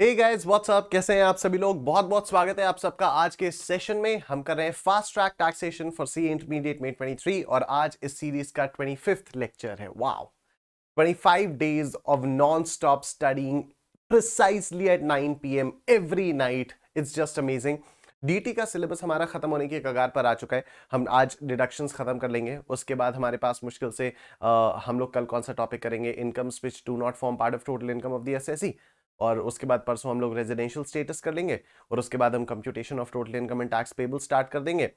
Hey guys what's up कैसे हैं आप सभी लोग बहुत बहुत स्वागत है आप सबका आज के सेशन में हम कर रहे हैं fast track taxation for C intermediate में 23 और आज इस सीरीज का फिफ्थ लेक्चर है wow 25 days of non stop studying precisely at 9 PM every night it's just amazing DT का सिलेबस हमारा खत्म होने की कगार पर आ चुका है हम आज डिडक्शंस खत्म कर लेंगे उसके बाद हमारे पास मुश्किल से आ, हम लोग कल कौन सा टॉपिक करेंगे incomes which do not form part of total income of the S और उसके बाद परसों हम लोग रेजिडेंशियल स्टेटस कर लेंगे और उसके बाद हम computation of total income and tax payable start कर देंगे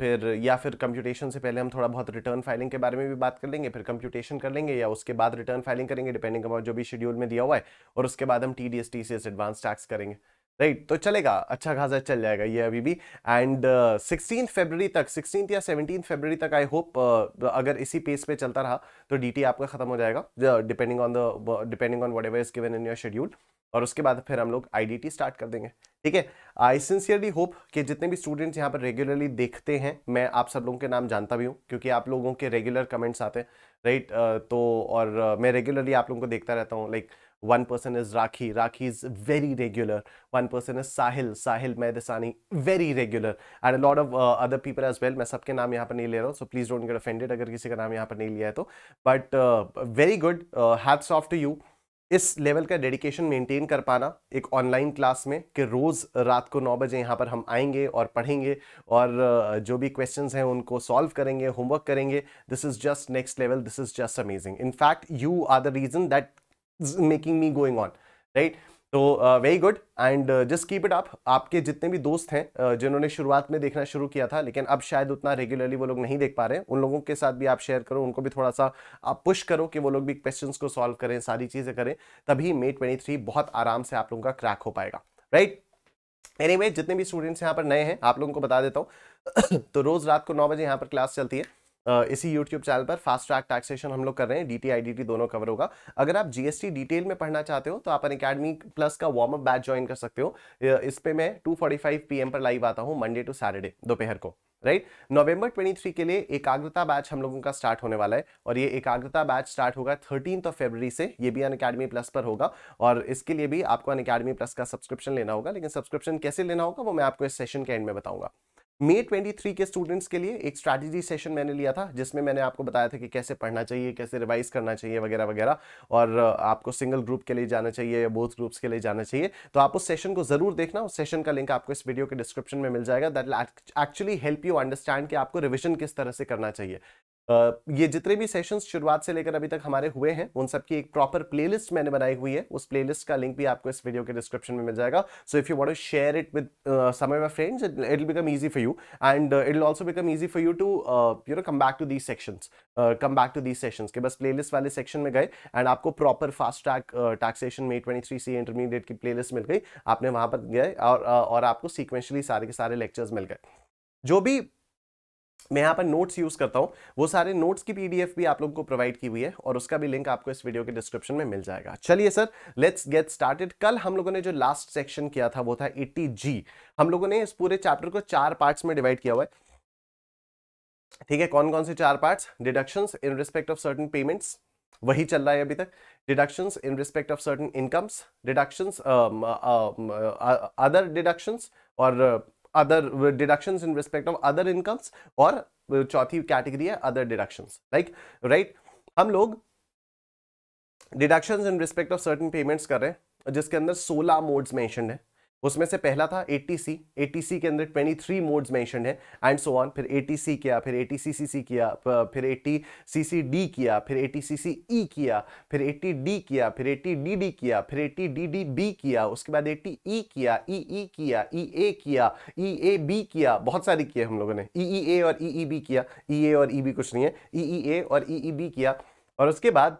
फिर या फिर कंप्यूटेशन से पहले हम थोड़ा बहुत रिटर्न फाइलिंग के बारे में भी बात कर लेंगे फिर कंप्यूटेशन कर लेंगे या उसके बाद रिटर्न फाइलिंग करेंगे डिपेंडिंग अपॉन जो भी शेड्यूल में दिया हुआ है और उसके बाद हम T D S T C S advance tax करेंगे राइट तो चलेगा अच्छा खासा चल जाएगा ये अभी भी एंड सिक्सटीन uh, फेबररी तक सिक्सटीन या सेवनटीन फेबररी तक आई होप uh, अगर इसी पेस पे चलता रहा तो डीटी आपका खत्म हो जाएगा depending on the depending on whatever is given in your schedule और उसके बाद फिर हम लोग आईडीटी स्टार्ट कर देंगे ठीक है आई सिंसियरली होप कि जितने भी स्टूडेंट्स यहाँ पर रेगुलरली देखते हैं मैं आप सब लोगों के नाम जानता भी हूँ क्योंकि आप लोगों के रेगुलर कमेंट्स आते हैं राइट uh, तो और मैं रेगुलरली आप लोगों को देखता रहता हूँ like like, One person is Rakhi. Rakhi is very regular. One person is Sahil. Sahil Mahdesani, very regular. And a lot of uh, other people as well. मैं सबके नाम यहाँ पर नहीं ले रहा हूँ so please don't get offended अगर किसी का नाम यहाँ पर नहीं लिया है तो but very good hats off to you इस लेवल का डेडिकेशन मेंटेन कर पाना एक ऑनलाइन क्लास में कि रोज़ रात को नौ बजे यहाँ पर हम आएंगे और पढ़ेंगे और uh, जो भी क्वेश्चंस हैं उनको सॉल्व करेंगे होमवर्क करेंगे this is just next level this is just amazing in fact you are the reason that making me going on right तो very good and just keep it up आपके जितने भी दोस्त हैं uh, जिन्होंने शुरुआत में देखना शुरू किया था लेकिन अब शायद उतना रेगुलरली वो लोग नहीं देख पा रहे हैं उन लोगों के साथ भी आप शेयर करो उनको भी थोड़ा सा आप पुश करो कि वो लोग भी क्वेश्चंस को सॉल्व करें सारी चीज़ें करें तभी मे ट्वेंटी बहुत आराम से आप लोगों का क्रैक हो पाएगा राइट right? एनीवे anyway, जितने भी स्टूडेंट्स यहाँ पर नए हैं आप लोगों को बता देता हूँ तो रोज़ रात को नौ बजे यहाँ पर क्लास चलती है इसी YouTube चैनल पर फास्ट ट्रैक टैक्सेशन हम लोग कर रहे हैं डी टी दोनों कवर होगा अगर आप जीएसटी डिटेल में पढ़ना चाहते हो तो आप अकेडमी प्लस का वार्म अप बैच ज्वाइन कर सकते हो इस पर मैं टू फोर्टी पर लाइव आता हूँ मंडे टू सैटरडे दोपहर को राइट नवंबर 23 के लिए एकाग्रता बैच हम लोगों का स्टार्ट होने वाला है और ये एकाग्रता बैच स्टार्ट होगा थर्टीन ऑफ फेबररी से ये भी अन अकेडमी प्लस पर होगा और इसके लिए भी आपको अन अकेडमी प्लस का सब्सक्रिप्शन लेना होगा लेकिन सब्सक्रिप्शन कैसे लेना होगा वो मैं आपको इस सेशन के एंड में बताऊंगा मे 23 के स्टूडेंट्स के लिए एक स्ट्रैटेजी सेशन मैंने लिया था जिसमें मैंने आपको बताया था कि कैसे पढ़ना चाहिए कैसे रिवाइज करना चाहिए वगैरह वगैरह और आपको सिंगल ग्रुप के लिए जाना चाहिए या बोथ ग्रुप्स के लिए जाना चाहिए तो आप उस सेशन को जरूर देखना उस सेशन का लिंक आपको इस वीडियो के डिस्क्रिप्शन में मिल जाएगा that actually help you understand कि आपको रिविजन किस तरह से करना चाहिए ये जितने भी सेशंस शुरुआत से लेकर अभी तक हमारे हुए हैं उन सबकी एक प्रॉपर प्लेलिस्ट मैंने बनाई हुई है उस प्लेलिस्ट का लिंक भी आपको इस वीडियो के डिस्क्रिप्शन में मिल जाएगा so if you want to share it with some of my friends it will become easy for you and it will also become easy for you to you know come back to these sections come back to these sessions के बस play वाले section में गए and आपको proper fast track taxation में twenty C intermediate की play मिल गई आपने वहां पर गए और और आपको सीक्वेंशली सारे के सारे लेक्चर्स मिल गए जो भी मैं यहाँ पर नोट्स यूज़ करता हूँ वो सारे नोट्स की पीडीएफ भी आप लोगों को प्रोवाइड की हुई है और उसका भी लिंक आपको इस वीडियो के डिस्क्रिप्शन में मिल जाएगा चलिए सर लेट्स गेट स्टार्टेड कल हम लोगों ने जो लास्ट सेक्शन किया था वो था एट्टी e जी हम लोगों ने इस पूरे चैप्टर को चार पार्ट्स में डिवाइड किया हुआ है ठीक है कौन कौन से चार part deduction in respect of certain payments वही चल रहा है अभी तक deduction in respect of certain incomes deduction other deduction और other deduction in respect of other income और चौथी कैटेगरी है अदर डिडक्शन लाइक राइट हम लोग deduction in respect of certain payments कर रहे हैं जिसके अंदर सोलह मोड्स मैं है उसमें से पहला था एटीसी एटीसी के अंदर 23 मोड्स मेंशन है एंड सो ऑन फिर ATC किया फिर ATCCC किया फिर ATCCD किया फिर ATCCE किया फिर ATD किया फिर ATDD किया फिर ATDDB किया उसके बाद ATE किया EE किया EA किया बी किया बहुत सारी किए हम लोगों ने EEA और बी किया EA और ई बी कुछ नहीं है EEA और बी किया और उसके बाद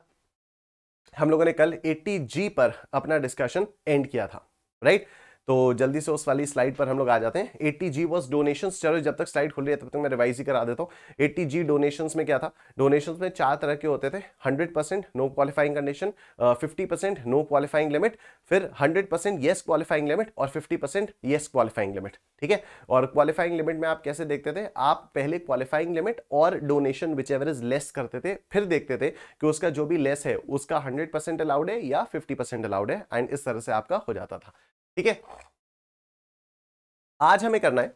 हम लोगों ने कल ATG पर अपना डिस्कशन एंड किया था राइट right? तो जल्दी से उस वाली स्लाइड पर हम लोग आ जाते हैं एट्टी जी वॉज डोनेशन चलो जब तक स्लाइड खुल रही है तब तक मैं रिवाइज ही करा देता हूँ एट्टी जी डोनेशन में क्या था डोनेशन में चार तरह के होते थे hundred percent no qualifying condition fifty percent no qualifying limit फिर hundred percent yes qualifying limit और fifty percent yes qualifying limit ठीक है और क्वालिफाइंग लिमिट में आप कैसे देखते थे आप पहले क्वालिफाइंग लिमिट और donation whichever is less करते थे फिर देखते थे कि उसका जो भी लेस है उसका हंड्रेड परसेंट अलाउड है या फिफ्टी परसेंट अलाउड है एंड इस तरह से आपका हो जाता था ठीक है आज हमें करना है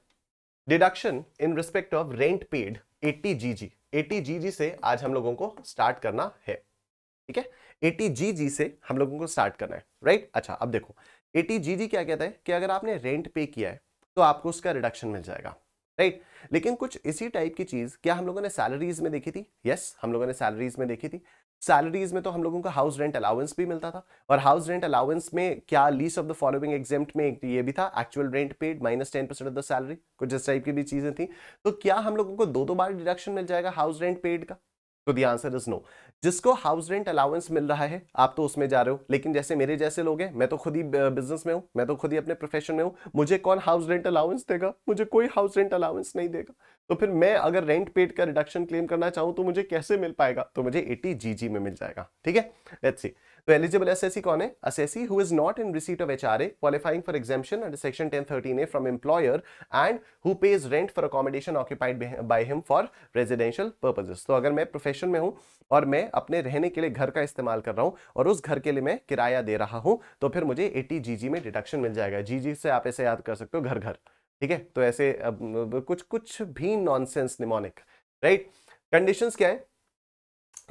deduction in respect of rent paid 80 GG 80 जीजी से आज हम लोगों को स्टार्ट करना है ठीक है 80 जीजी से हम लोगों को स्टार्ट करना है राइट अच्छा अब देखो 80 जीजी क्या कहता है कि अगर आपने रेंट पे किया है तो आपको उसका रिडक्शन मिल जाएगा राइट लेकिन कुछ इसी टाइप की चीज क्या हम लोगों ने सैलरीज में देखी थी यस हम लोगों ने सैलरीज में देखी थी सैलरीज में तो हम लोगों का हाउस रेंट अलाउंस भी मिलता था और हाउस रेंट अलाउंस में क्या least of the following exam में एक ये भी था actual rent paid minus ten percent of the salary कुछ इस टाइप की भी चीजें थी तो क्या हम लोगों को दो दो बार डिडक्शन मिल जाएगा हाउस रेंट पेड का तो दी आंसर इज नो जिसको हाउस रेंट अलाउंस मिल रहा है आप तो उसमें जा रहे हो लेकिन जैसे मेरे जैसे लोग हैं मैं तो खुद ही बिजनेस में हूं मैं तो खुद ही अपने प्रोफेशन में हूं मुझे कौन हाउस रेंट अलाउंस देगा मुझे कोई हाउस रेंट अलाउंस नहीं देगा तो फिर मैं अगर रेंट पेड का रिडक्शन क्लेम करना चाहूं तो मुझे कैसे मिल पाएगा तो मुझे एटी जी में मिल जाएगा ठीक है लेट्स सी तो एलिजिबल एसएससी कौन है assessee who is not in receipt of HRA qualifying for exemption under section ten A from employer and who pays rent for accommodation occupied by him for residential purposes तो अगर मैं profession में हूं और मैं अपने रहने के लिए घर का इस्तेमाल कर रहा हूँ और उस घर के लिए मैं किराया दे रहा हूं तो फिर मुझे एटी जी जी में डिडक्शन मिल जाएगा जी जी से आप ऐसे याद कर सकते हो घर घर ठीक है तो ऐसे अब, कुछ कुछ भी नॉनसेंस निमोनिक राइट कंडीशंस क्या है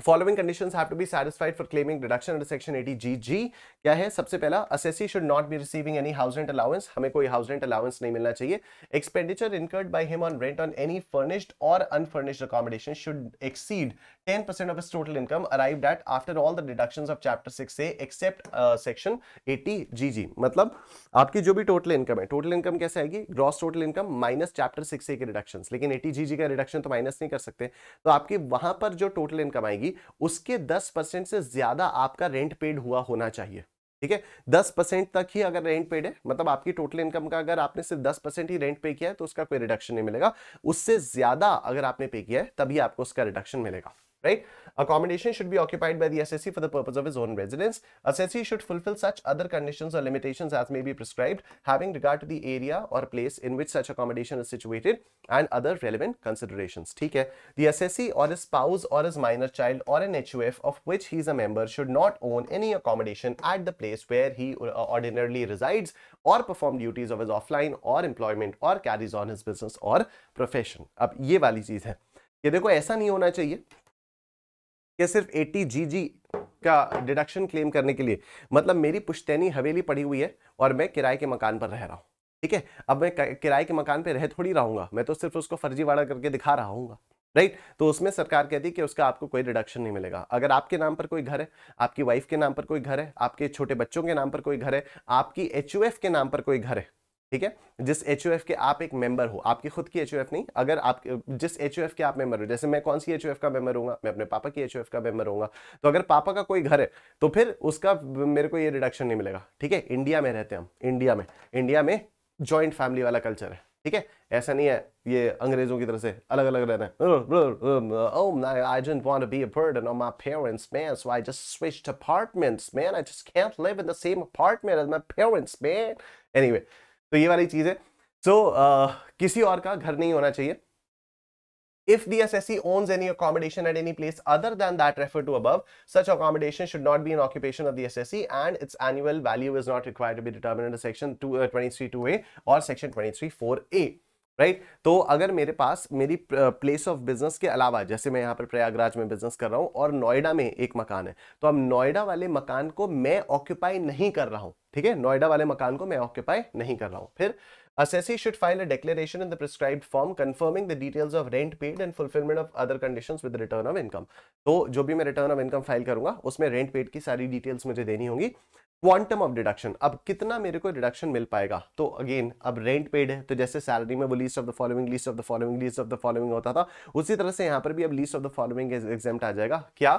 following condition have to be satisfied for claiming deduction under section eighty G G क्या है सबसे पहला assessee should not be receiving any house rent allowance हमें कोई हाउस रेंट अलाउंस नहीं मिलना चाहिए expenditure incurred by him on rent on any furnished और unfurnished accommodation should exceed of इस total income arrived at after all the deduction of chapter six 6a except section eighty G G मतलब आपकी जो भी total income है total income कैसे आएगी gross total income minus chapter six A के reduction लेकिन एटी जी जी का रिडक्शन तो माइनस नहीं कर सकते तो आपकी वहां पर जो टोटल इनकम आएगी होगी उसके दस परसेंट से ज्यादा आपका रेंट पेड हुआ होना चाहिए ठीक है दस परसेंट तक ही अगर रेंट पेड है मतलब आपकी टोटल इनकम का अगर आपने सिर्फ दस परसेंट ही रेंट पे किया है तो उसका कोई रिडक्शन नहीं मिलेगा उससे ज्यादा अगर आपने पे किया है तभी आपको उसका रिडक्शन मिलेगा right? Accommodation should be occupied by the assessee for the purpose of his own residence. Assessee should fulfill such other conditions or limitations as may be prescribed, having regard to the area or place in which such accommodation is situated and other relevant considerations. ठीक है? The assessee or his spouse or his minor child or an HUF of which he is a member should not own any accommodation at the place where he uh, ordinarily resides or perform duties of his offline or employment or carries on his business or profession. अब ये वाली चीज़ है ये देखो ऐसा नहीं होना चाहिए कि सिर्फ एटी जी जी का डिडक्शन क्लेम करने के लिए मतलब मेरी पुश्तैनी हवेली पड़ी हुई है और मैं किराए के मकान पर रह रहा हूँ ठीक है अब मैं किराए के मकान पर रह थोड़ी रहूँगा मैं तो सिर्फ उसको फर्जीवाड़ा करके दिखा रहा हूँ राइट तो उसमें सरकार कहती है कि उसका आपको कोई रिडक्शन नहीं मिलेगा अगर आपके नाम पर कोई घर है आपकी वाइफ के नाम पर कोई घर है आपके छोटे बच्चों के नाम पर कोई घर है आपकी एच के नाम पर कोई घर है ठीक है जिस एच के आप एक मेंबर हो आपकी खुद की एच नहीं अगर आप जिस एच के आप मेंबर हो जैसे मैं कौन सी एच का मेंबर हूँ मैं अपने पापा की एच का मेंबर हूँ तो अगर पापा का कोई घर है तो फिर उसका मेरे को ये रिडक्शन नहीं मिलेगा ठीक है इंडिया में रहते हम इंडिया में इंडिया में ज्वाइंट फैमिली वाला कल्चर है ठीक है ऐसा नहीं है ये अंग्रेजों की तरह से अलग अलग रहते हैं ओम आई तो ये वाली चीज़ है सो so, uh, किसी और का घर नहीं होना चाहिए If the assessee owns any accommodation at any place other than that referred to above, such accommodation should not be an occupation of the assessee and its annual value is not required to be determined under section 2, uh, 23 2A or section 23 4A. Right तो अगर मेरे पास मेरी place of business के अलावा जैसे मैं यहां पर प्रयागराज में बिजनेस कर रहा हूं और नोएडा में एक मकान है तो अब नोएडा वाले मकान को मैं ऑक्यूपाई नहीं कर रहा हूं ठीक है नोएडा वाले मकान को मैं ऑक्यूपाई नहीं कर रहा हूँ फिर assessee should file a declaration in the prescribe form confirming the details of rent paid and fulfilment of other condition with return of income तो जो भी मैं रिटर्न ऑफ इनकम फाइल करूंगा उसमें रेंट पेड की सारी डिटेल्स मुझे देनी होगी क्वांटम ऑफ डिडक्शन अब कितना मेरे को डिडक्शन मिल पाएगा तो अगेन अब रेंट पेड है तो जैसे सैलरी में वो least of the following least of the following least of the following होता था उसी तरह से यहाँ पर भी अब least of the following exam आ जाएगा क्या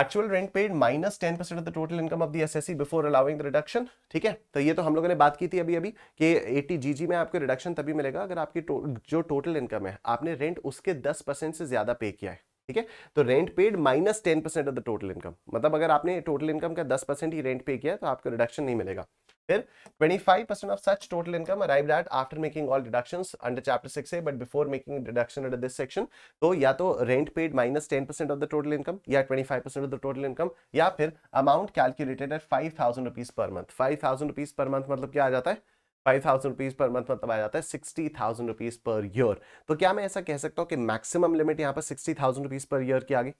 actual rent paid minus ten percent of the total income of the assessee before allowing the reduction ठीक है तो ये तो हम लोगों ने बात की थी अभी अभी कि एटी जीजी में आपको रिडक्शन तभी मिलेगा अगर आपकी तो, जो टोटल इनकम है आपने रेंट उसके दस परसेंट से ज्यादा पे किया है ठीक है तो rent paid minus ten percent of the total income मतलब अगर आपने टोटल इनकम का दस परसेंट ही रेंट पे किया तो आपको रिडक्शन नहीं मिलेगा फिर twenty five percent of such total income arrive at after making all deduction under chapter six है but before making deduction under this section तो या तो rent paid minus ten percent of the total income या twenty five percent of the total income या फिर amount calculated at five thousand rupees per month five thousand rupees per month मतलब क्या आ जाता है five thousand rupees per month मतलब आ जाता है sixty thousand rupees per year तो क्या मैं ऐसा कह सकता हूँ कि मैक्सिमम लिमिट यहाँ पर sixty thousand rupees per year की आ गई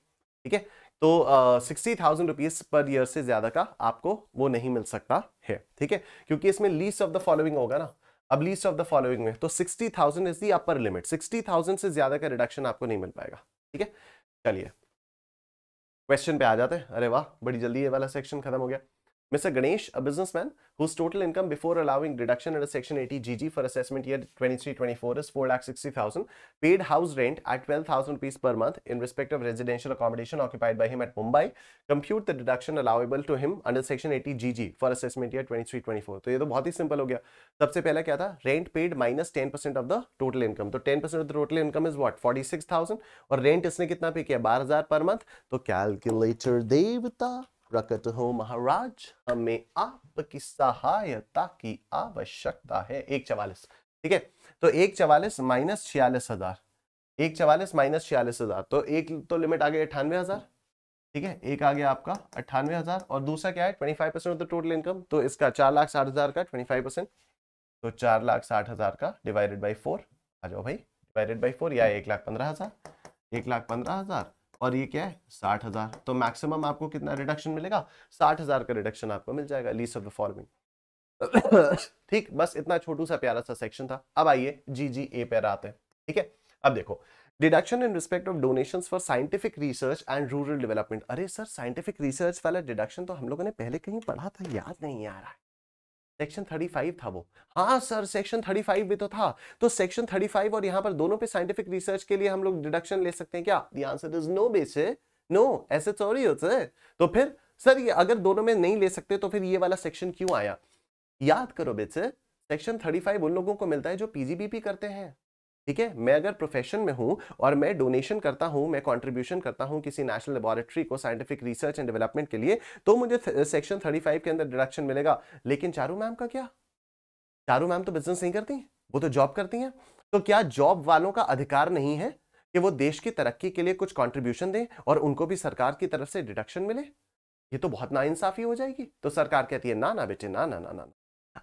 ठीक है तो sixty thousand rupees per year से ज़्यादा का आपको वो नहीं मिल सकता है ठीक है क्योंकि इसमें लीस्ट ऑफ द फॉलोइंग होगा ना अब लीस्ट ऑफ द फॉलोइंग में तो sixty thousand is the upper limit sixty thousand से ज़्यादा का रिडक्शन आपको नहीं मिल पाएगा ठीक है चलिए क्वेश्चन पे आ जाते हैं अरे वाह बड़ी जल्दी ये वाला सेक्शन खत्म हो गया Mr. Ganesh, a businessman whose total income before allowing deduction under Section 80 GG for assessment year 23-24 is 4,60,000, paid house rent at 12,000 rupees per month in respect of residential accommodation occupied by him at Mumbai. Compute the deduction allowable to him under Section 80 GG for assessment year 23-24. So, this is very simple. Simple हो गया सबसे पहला Rent paid minus 10% of the total income. So, 10% of the total income is what? 46,000. And rent is how much? 12,000 per month. So, calculator devita. प्रकट हो महाराज हमें आपकी सहायता की आवश्यकता है एक चवालीस ठीक है तो एक चवालीस माइनस छियालीस हजार एक चवालीस माइनस छियालीस हजार तो एक तो लिमिट आ गई अठानवे हजार ठीक है एक आ गया आपका अट्ठानवे हजार और दूसरा क्या है twenty five percent of the total income तो इसका चार लाख साठ हजार का ट्वेंटी फाइव परसेंट तो चार लाख साठ हजार का डिवाइडेड बाई फोर आ जाओ भाई डिवाइडेड बाई फोर या एक लाख पंद्रह हजार एक लाख पंद्रह हजार और ये क्या है साठ हजार तो मैक्सिमम आपको कितना रिडक्शन मिलेगा साठ हजार का रिडक्शन आपको मिल जाएगा लीज ऑफ द फॉर्मिंग ठीक बस इतना छोटू सा प्यारा सा सेक्शन था अब आइए जी जी ए पे आते हैं ठीक है अब देखो deduction in respect of donation for scientific research and rural development अरे सर साइंटिफिक रिसर्च वाला डिडक्शन तो हम लोगों ने पहले कहीं पढ़ा था याद नहीं आ रहा है सेक्शन 35 था वो हाँ सर सेक्शन 35 भी तो था तो सेक्शन 35 और यहाँ पर दोनों पे साइंटिफिक रिसर्च के लिए हम लोग डिडक्शन ले सकते हैं क्या the answer is no base no ऐसे थोड़ी होते तो फिर सर ये अगर दोनों में नहीं ले सकते तो फिर ये वाला सेक्शन क्यों आया याद करो बेचे सेक्शन 35 उन लोगों को मिलता है जो पीजीबीपी करते हैं ठीक है मैं अगर प्रोफेशन में हूँ और मैं डोनेशन करता हूँ मैं कंट्रीब्यूशन करता हूँ किसी नेशनल लेबोरेटरी को साइंटिफिक रिसर्च एंड डेवलपमेंट के लिए तो मुझे सेक्शन थर्टी फाइव के अंदर डिडक्शन मिलेगा लेकिन चारू मैम का क्या चारू मैम तो बिजनेस नहीं करती वो तो जॉब करती हैं तो क्या जॉब वालों का अधिकार नहीं है कि वो देश की तरक्की के लिए कुछ कॉन्ट्रीब्यूशन दें और उनको भी सरकार की तरफ से डिडक्शन मिले ये तो बहुत इंसाफी हो जाएगी तो सरकार कहती है ना ना बेटे ना ना ना ना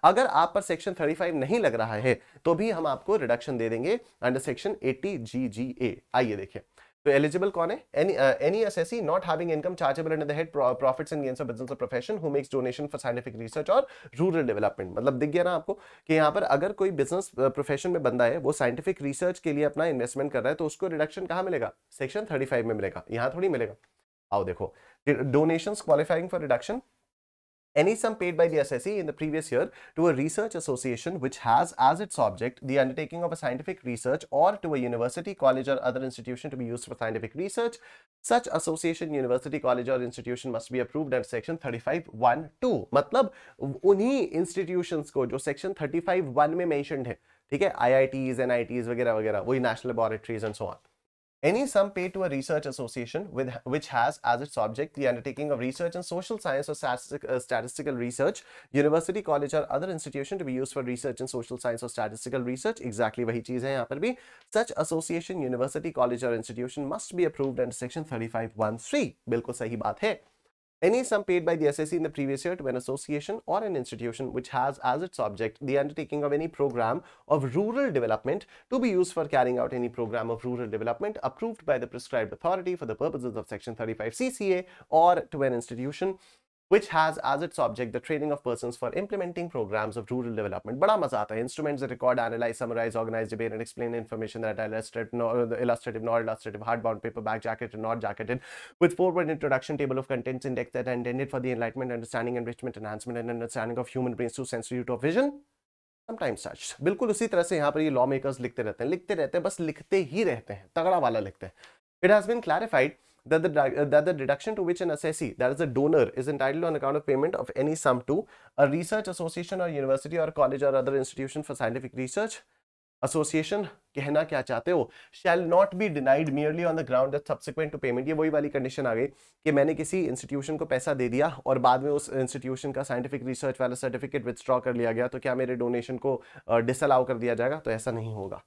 अगर आप पर सेक्शन 35 नहीं लग रहा है तो भी हम आपको रिडक्शन दे देंगे अंडर सेक्शन 80 जी जी ए आइए देखिए तो एलिजिबल कौन है any any assessee not having income chargeable under the head profits and gains of business और profession who makes donation for scientific research और रूरल डेवलपमेंट मतलब दिख गया ना आपको कि यहाँ पर अगर कोई बिजनेस प्रोफेशन uh, में बंदा है वो साइंटिफिक रिसर्च के लिए अपना इन्वेस्टमेंट कर रहा है तो उसको रिडक्शन कहाँ मिलेगा सेक्शन थर्टी में मिलेगा यहाँ थोड़ी मिलेगा आओ देखो donation qualifying for reduction any sum paid by the SSE in the previous year to a research association which has as its object the undertaking of a scientific research or to a university, college or other institution to be used for scientific research. Such association, university, college or institution must be approved under section 35.1.2. मतलब उन्हीं institutions को जो section 35.1 में mentioned है, ठीक है, IITs, NITs वगैरह वगैरह, वही national laboratories and so on. Any sum paid to a research association with, which has as its object the undertaking of research in social science or statistic, uh, statistical research, university, college or other institution to be used for research in social science or statistical research, exactly वही चीज़ है यहाँ पर भी, such association, university, college or institution must be approved under section thirty five बिल्कुल सही बात है. Any sum paid by the SSC in the previous year to an association or an institution which has as its object the undertaking of any program of rural development to be used for carrying out any program of rural development approved by the prescribed authority for the purposes of section 35 CCA or to an institution which has as its object the training of persons for implementing programs of rural development. Bada maza aata hai. Instruments that record, analyze, summarize, organize, debate, and explain information that are illustrative, no, illustrative, not illustrative, hardbound, paperback, jacketed, not jacketed, with forward introduction, table of contents, index that are intended for the enlightenment, understanding, enrichment, enhancement, and understanding of human brains through sensory to vision. Sometimes such. बिल्कुल उसी तरह से यहाँ पर ये lawmakers makers लिखते रहते हैं लिखते रहते हैं बस लिखते ही रहते हैं तगड़ा वाला लिखते हैं it has been that the, that the deduction to which an assessee, that is a donor, is entitled on account of payment of any sum to a research association or university or college or other institution for scientific research association कहना क्या चाहते हो shall not be denied merely on the ground that subsequent to payment ये वही वाली condition आ गई कि मैंने किसी इंस्टीट्यूशन को पैसा दे दिया और बाद में उस इंस्टीट्यूशन का साइंटिफिक रिसर्च वाला सर्टिफिकेट विथड्रॉ कर लिया गया तो क्या मेरे डोनेशन को डिसअलाउ uh, कर दिया जाएगा तो ऐसा नहीं होगा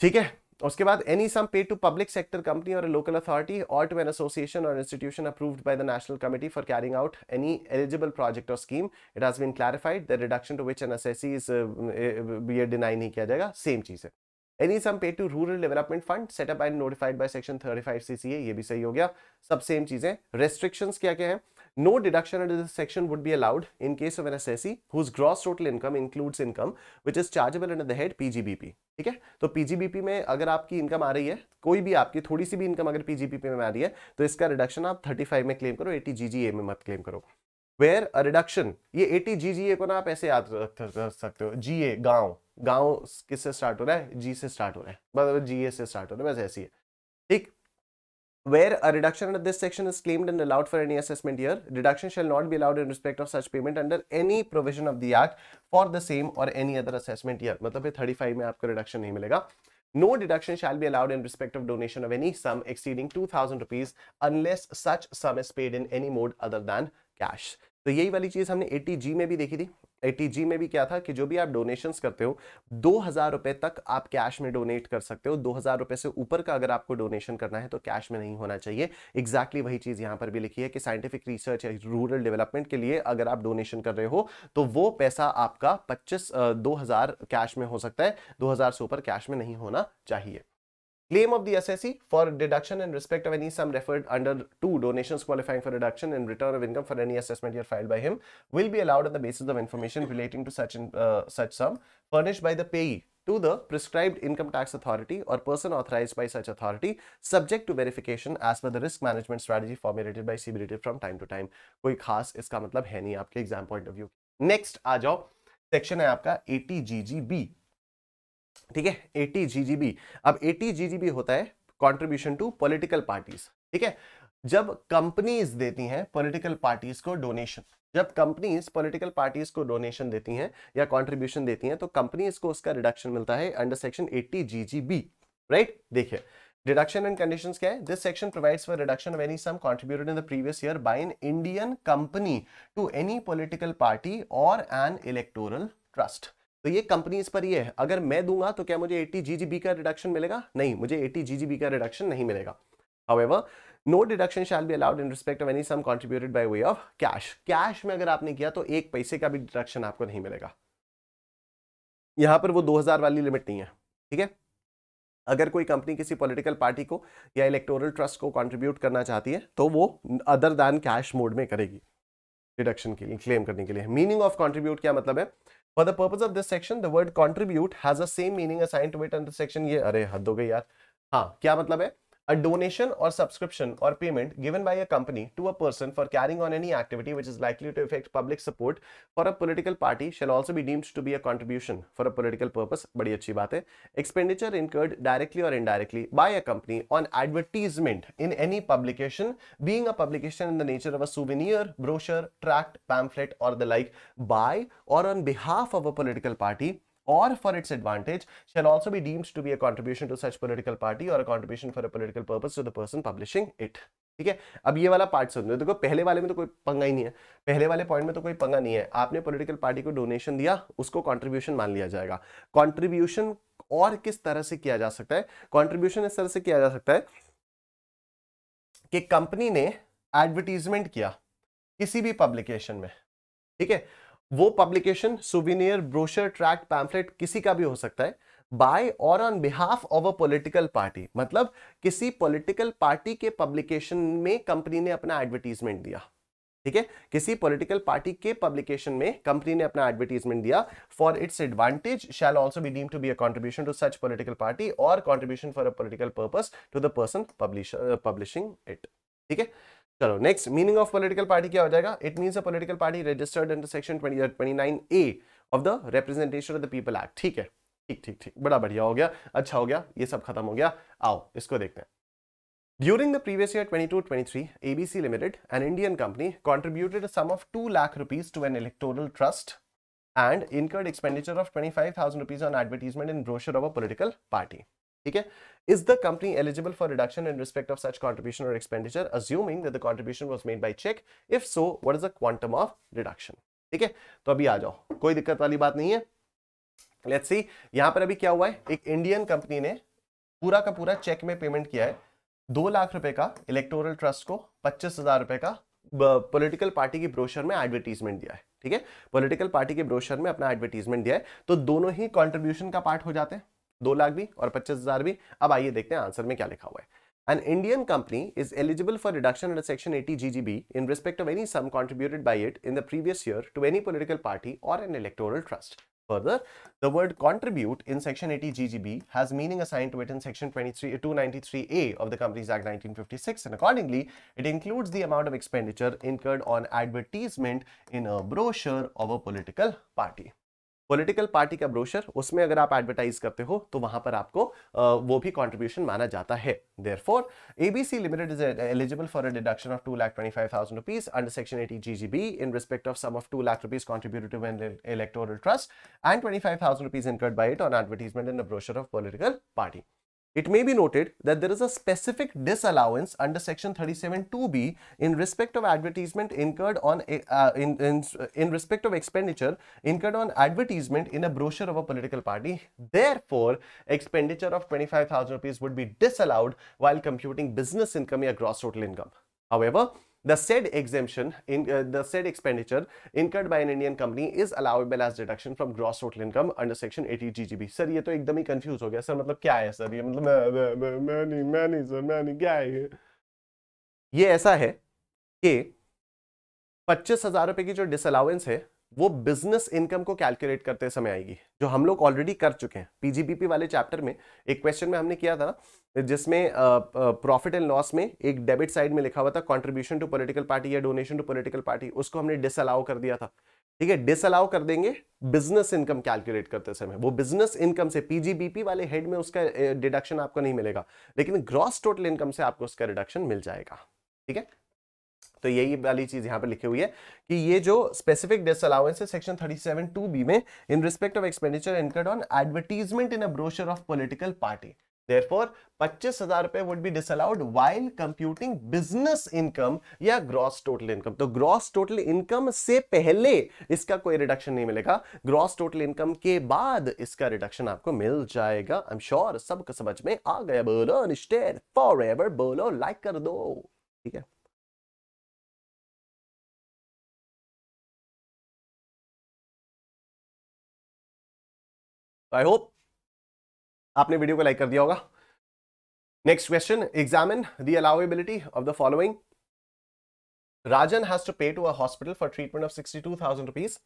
ठीक है उसके बाद any sum paid to public sector company or local authority or to an association or institution approved by the national committee for carrying out any eligible project or scheme it has been clarified the reduction to which N S S ये deny नहीं किया जाएगा same चीज़ है any sum paid to rural development fund set up and notified by section thirty five C ये भी सही हो गया सब सेम चीज़ें रेस्ट्रिक्शंस क्या क्या है No deduction under this section would be allowed in case of an assessee whose gross total income includes income which is chargeable under the head PGBP. ठीक है तो PGBP में अगर आपकी इनकम आ रही है कोई भी आपकी थोड़ी सी भी इनकम अगर PGBP में आ रही है तो इसका रिडक्शन आप 35 में क्लेम करो 80 जीजीए में मत क्लेम करो वेयर अ रिडक्शन ये 80 जीजीए को ना आप ऐसे याद रख सकते हो जी ए गाँव गाँव किससे स्टार्ट हो रहा है जी से स्टार्ट हो रहा है मतलब जीए से स्टार्ट हो रहा है बस ऐसी है ठीक Where a reduction under this section is claimed and allowed for any assessment year, reduction shall not be allowed in respect of such payment under any provision of the Act for the same or any other assessment year. मतलब 35 में आपको reduction नहीं मिलेगा. No deduction shall be allowed in respect of donation of any sum exceeding 2000 rupees unless such sum is paid in any mode other than cash. तो यही वाली चीज हमने 80G में भी देखी थी एटीजी में भी क्या था कि जो भी आप डोनेशन करते हो दो हजार रुपए तक आप कैश में डोनेट कर सकते हो दो हजार रुपए से ऊपर का अगर आपको डोनेशन करना है तो कैश में नहीं होना चाहिए एग्जैक्टली exactly वही चीज यहां पर भी लिखी है कि साइंटिफिक रिसर्च या रूरल डेवलपमेंट के लिए अगर आप डोनेशन कर रहे हो तो वो पैसा आपका पच्चीस दो हजार कैश में हो सकता है दो हजार से ऊपर कैश में नहीं होना चाहिए Claim of the assessee for deduction in respect of any sum referred under two donations qualifying for deduction in return of income for any assessment year filed by him will be allowed on the basis of information relating to such, in, uh, such sum furnished by the payee to the prescribed income tax authority or person authorized by such authority subject to verification as per the risk management strategy formulated by CBDT from time to time. कोई खास इसका मतलब है नहीं आपके exam point of view next आ जाओ section है आपका एटीजीजीबी ठीक है एटी जीजीबी अब एटी जी होता है कॉन्ट्रीब्यूशन टू पोलिटिकल पार्टीज ठीक है जब कंपनीज देती हैं पॉलिटिकल पार्टीज को डोनेशन जब कंपनीज पॉलिटिकल पार्टीज को डोनेशन देती हैं या कंट्रीब्यूशन देती हैं तो कंपनीज को उसका रिडक्शन मिलता है अंडर सेक्शन 80 जीजीबी राइट देखिए डिडक्शन एंड कंडीशन क्या है this section provides for reduction any sum contributed in the previous year by an Indian company to any political party or an electoral trust तो ये companies पर ये है अगर मैं दूंगा तो क्या मुझे 80 जीजीबी का रिडक्शन मिलेगा नहीं मुझे 80 जीजीबी का रिडक्शन नहीं मिलेगा however no deduction shall be allowed in respect of any sum contributed by way of cash cash में अगर आपने किया तो एक पैसे का भी डिडक्शन आपको नहीं मिलेगा यहां पर वो 2000 वाली लिमिट नहीं है ठीक है अगर कोई कंपनी किसी पॉलिटिकल पार्टी को या इलेक्टोरल ट्रस्ट को कंट्रीब्यूट करना चाहती है तो वो अदर दैन कैश मोड में करेगी डिडक्शन के लिए क्लेम करने के लिए मीनिंग ऑफ कंट्रीब्यूट क्या मतलब है for the purpose of this section the word contribute has same meaning assigned to it in section ये अरे हद हो गई यार हाँ क्या मतलब है A donation or subscription or payment given by a company to a person for carrying on any activity which is likely to affect public support for a political party shall also be deemed to be a contribution for a political purpose. बड़ी अच्छी बात है. Expenditure incurred directly or indirectly by a company on advertisement in any publication, being a publication in the nature of a souvenir, brochure, tract, pamphlet, or the like, by or on behalf of a political party or for its advantage shall also be deemed to be a contribution to such political party or a contribution for a political purpose to the person publishing it ठीक है अब ये वाला part सुन लो देखो पहले वाले में तो कोई पंगा ही नहीं है पहले वाले पॉइंट में तो कोई पंगा नहीं है आपने पॉलिटिकल पार्टी को डोनेशन दिया उसको कंट्रीब्यूशन मान लिया जाएगा कंट्रीब्यूशन और किस तरह से किया जा सकता है कंट्रीब्यूशन इस तरह से किया जा सकता है कि कंपनी ने एडवर्टीजमेंट किया किसी भी पब्लिकेशन में ठीक है वो publication souvenir brochure tract pamphlet किसी का भी हो सकता है by or on behalf of a political party मतलब किसी पॉलिटिकल पार्टी के पब्लिकेशन में कंपनी ने अपना एडवर्टीजमेंट दिया ठीक है किसी पॉलिटिकल पार्टी के पब्लिकेशन में कंपनी ने अपना एडवर्टीजमेंट दिया for its advantage shall also be deem to be a contribution to such political party or contribution for a political purpose to the person publishing it ठीक है चलो next meaning of political party क्या हो जाएगा it mean a political party registered under section A of the representation of the people act ठीक है ठीक ठीक ठीक बड़ा बढ़िया हो गया अच्छा हो गया ये सब खत्म हो गया आओ इसको देखते हैं during the previous year 22-23 A B C limited an Indian company contributed sum of two lakh rupees to an electoral trust and incurred expenditure of twenty five thousand rupees on advertisement in brochure of a political party ठीक है is the company eligible for reduction in respect of such contribution or expenditure assuming that the contribution was made by cheque if so what is the quantum of reduction ठीक है तो अभी आ जाओ कोई दिक्कत वाली बात नहीं है लेट्स सी यहां पर अभी क्या हुआ है एक इंडियन कंपनी ने पूरा का पूरा चेक में पेमेंट किया है दो लाख रुपए का इलेक्टोरल ट्रस्ट को पच्चीस हजार रुपए का पॉलिटिकल पार्टी की ब्रोशर में एडवर्टीजमेंट दिया है ठीक है पॉलिटिकल पार्टी के ब्रोशर में अपना एडवर्टीजमेंट दिया है तो दोनों ही कॉन्ट्रीब्यूशन का पार्ट हो जाते हैं दो लाख भी और पच्चीस हजार भी अब आइए देखते हैं आंसर में क्या लिखा हुआ है An Indian company is eligible for reduction under Section 80 GGB in respect of any sum contributed by it in the previous year to any political party or an electoral trust. Further, the word contribute in Section 80 GGB has meaning assigned to it in Section 23, 293A of the Companies Act 1956 and accordingly, it includes the amount of expenditure incurred on advertisement in a brochure of a political party. Political party का brochure उसमें अगर आप advertise करते हो तो वहां पर आपको वो भी कॉन्ट्रीब्यूशन माना जाता है therefore A B C limited is eligible for a deduction of two lakh twenty five thousand rupees under section eighty G G B in respect of sum of two lakh rupees contribute to an electoral trust and twenty five thousand rupees incurred by it on advertisement in brochure of political party It may be noted that there is a specific disallowance under section 37.2b in respect of advertisement incurred on uh, in, in, in respect of expenditure incurred on advertisement in a brochure of a political party. Therefore, expenditure of 25,000 rupees would be disallowed while computing business income or gross total income. However, The said exemption, in uh, the said expenditure incurred by an Indian company is allowable as deduction from gross total income under section 80 GGB. sir ये तो एकदम ही confuse हो गया sir मतलब क्या है sir ये मतलब मैं, मैं, मैं, नहीं, मैं नहीं सर मैं नहीं क्या है ये ये ऐसा है कि पच्चीस हजार रुपए की जो डिसअलाउेंस है वो बिजनेस इनकम को कैलकुलेट करते समय आएगी जो हम लोग ऑलरेडी कर चुके हैं पीजीपीपी वाले चैप्टर में एक क्वेश्चन में हमने किया था जिसमें प्रॉफिट एंड लॉस में एक डेबिट साइड में लिखा हुआ था कंट्रीब्यूशन टू पॉलिटिकल पार्टी या डोनेशन टू पॉलिटिकल पार्टी उसको हमने डिसअलाउ कर दिया था ठीक है डिसअलाउ कर देंगे बिजनेस इनकम कैलकुलेट करते समय वो बिजनेस इनकम से पीजीबीपी वाले हेड में उसका डिडक्शन आपको नहीं मिलेगा लेकिन ग्रॉस टोटल इनकम से आपको उसका रिडक्शन मिल जाएगा ठीक है तो यही वाली चीज यहां पर लिखी हुई है कि ये जो स्पेसिफिक डिस अलाउंस है सेक्शन 37 टू बी में in respect of expenditure incurred on advertisement in a brochure of political party therefore पच्चीस हजार रुपए would be disallowed while computing business income या ग्रॉस टोटल इनकम तो ग्रॉस टोटल इनकम से पहले इसका कोई रिडक्शन नहीं मिलेगा ग्रॉस टोटल इनकम के बाद इसका रिडक्शन आपको मिल जाएगा आई एम श्योर सबको समझ में आ गया बोलो निश्चे फॉर एवर बोलो लाइक कर दो ठीक है आई होप आपने वीडियो को लाइक कर दिया होगा next question examine the allowability of the following Rajan has to pay to a hospital for treatment of sixty two thousand rupees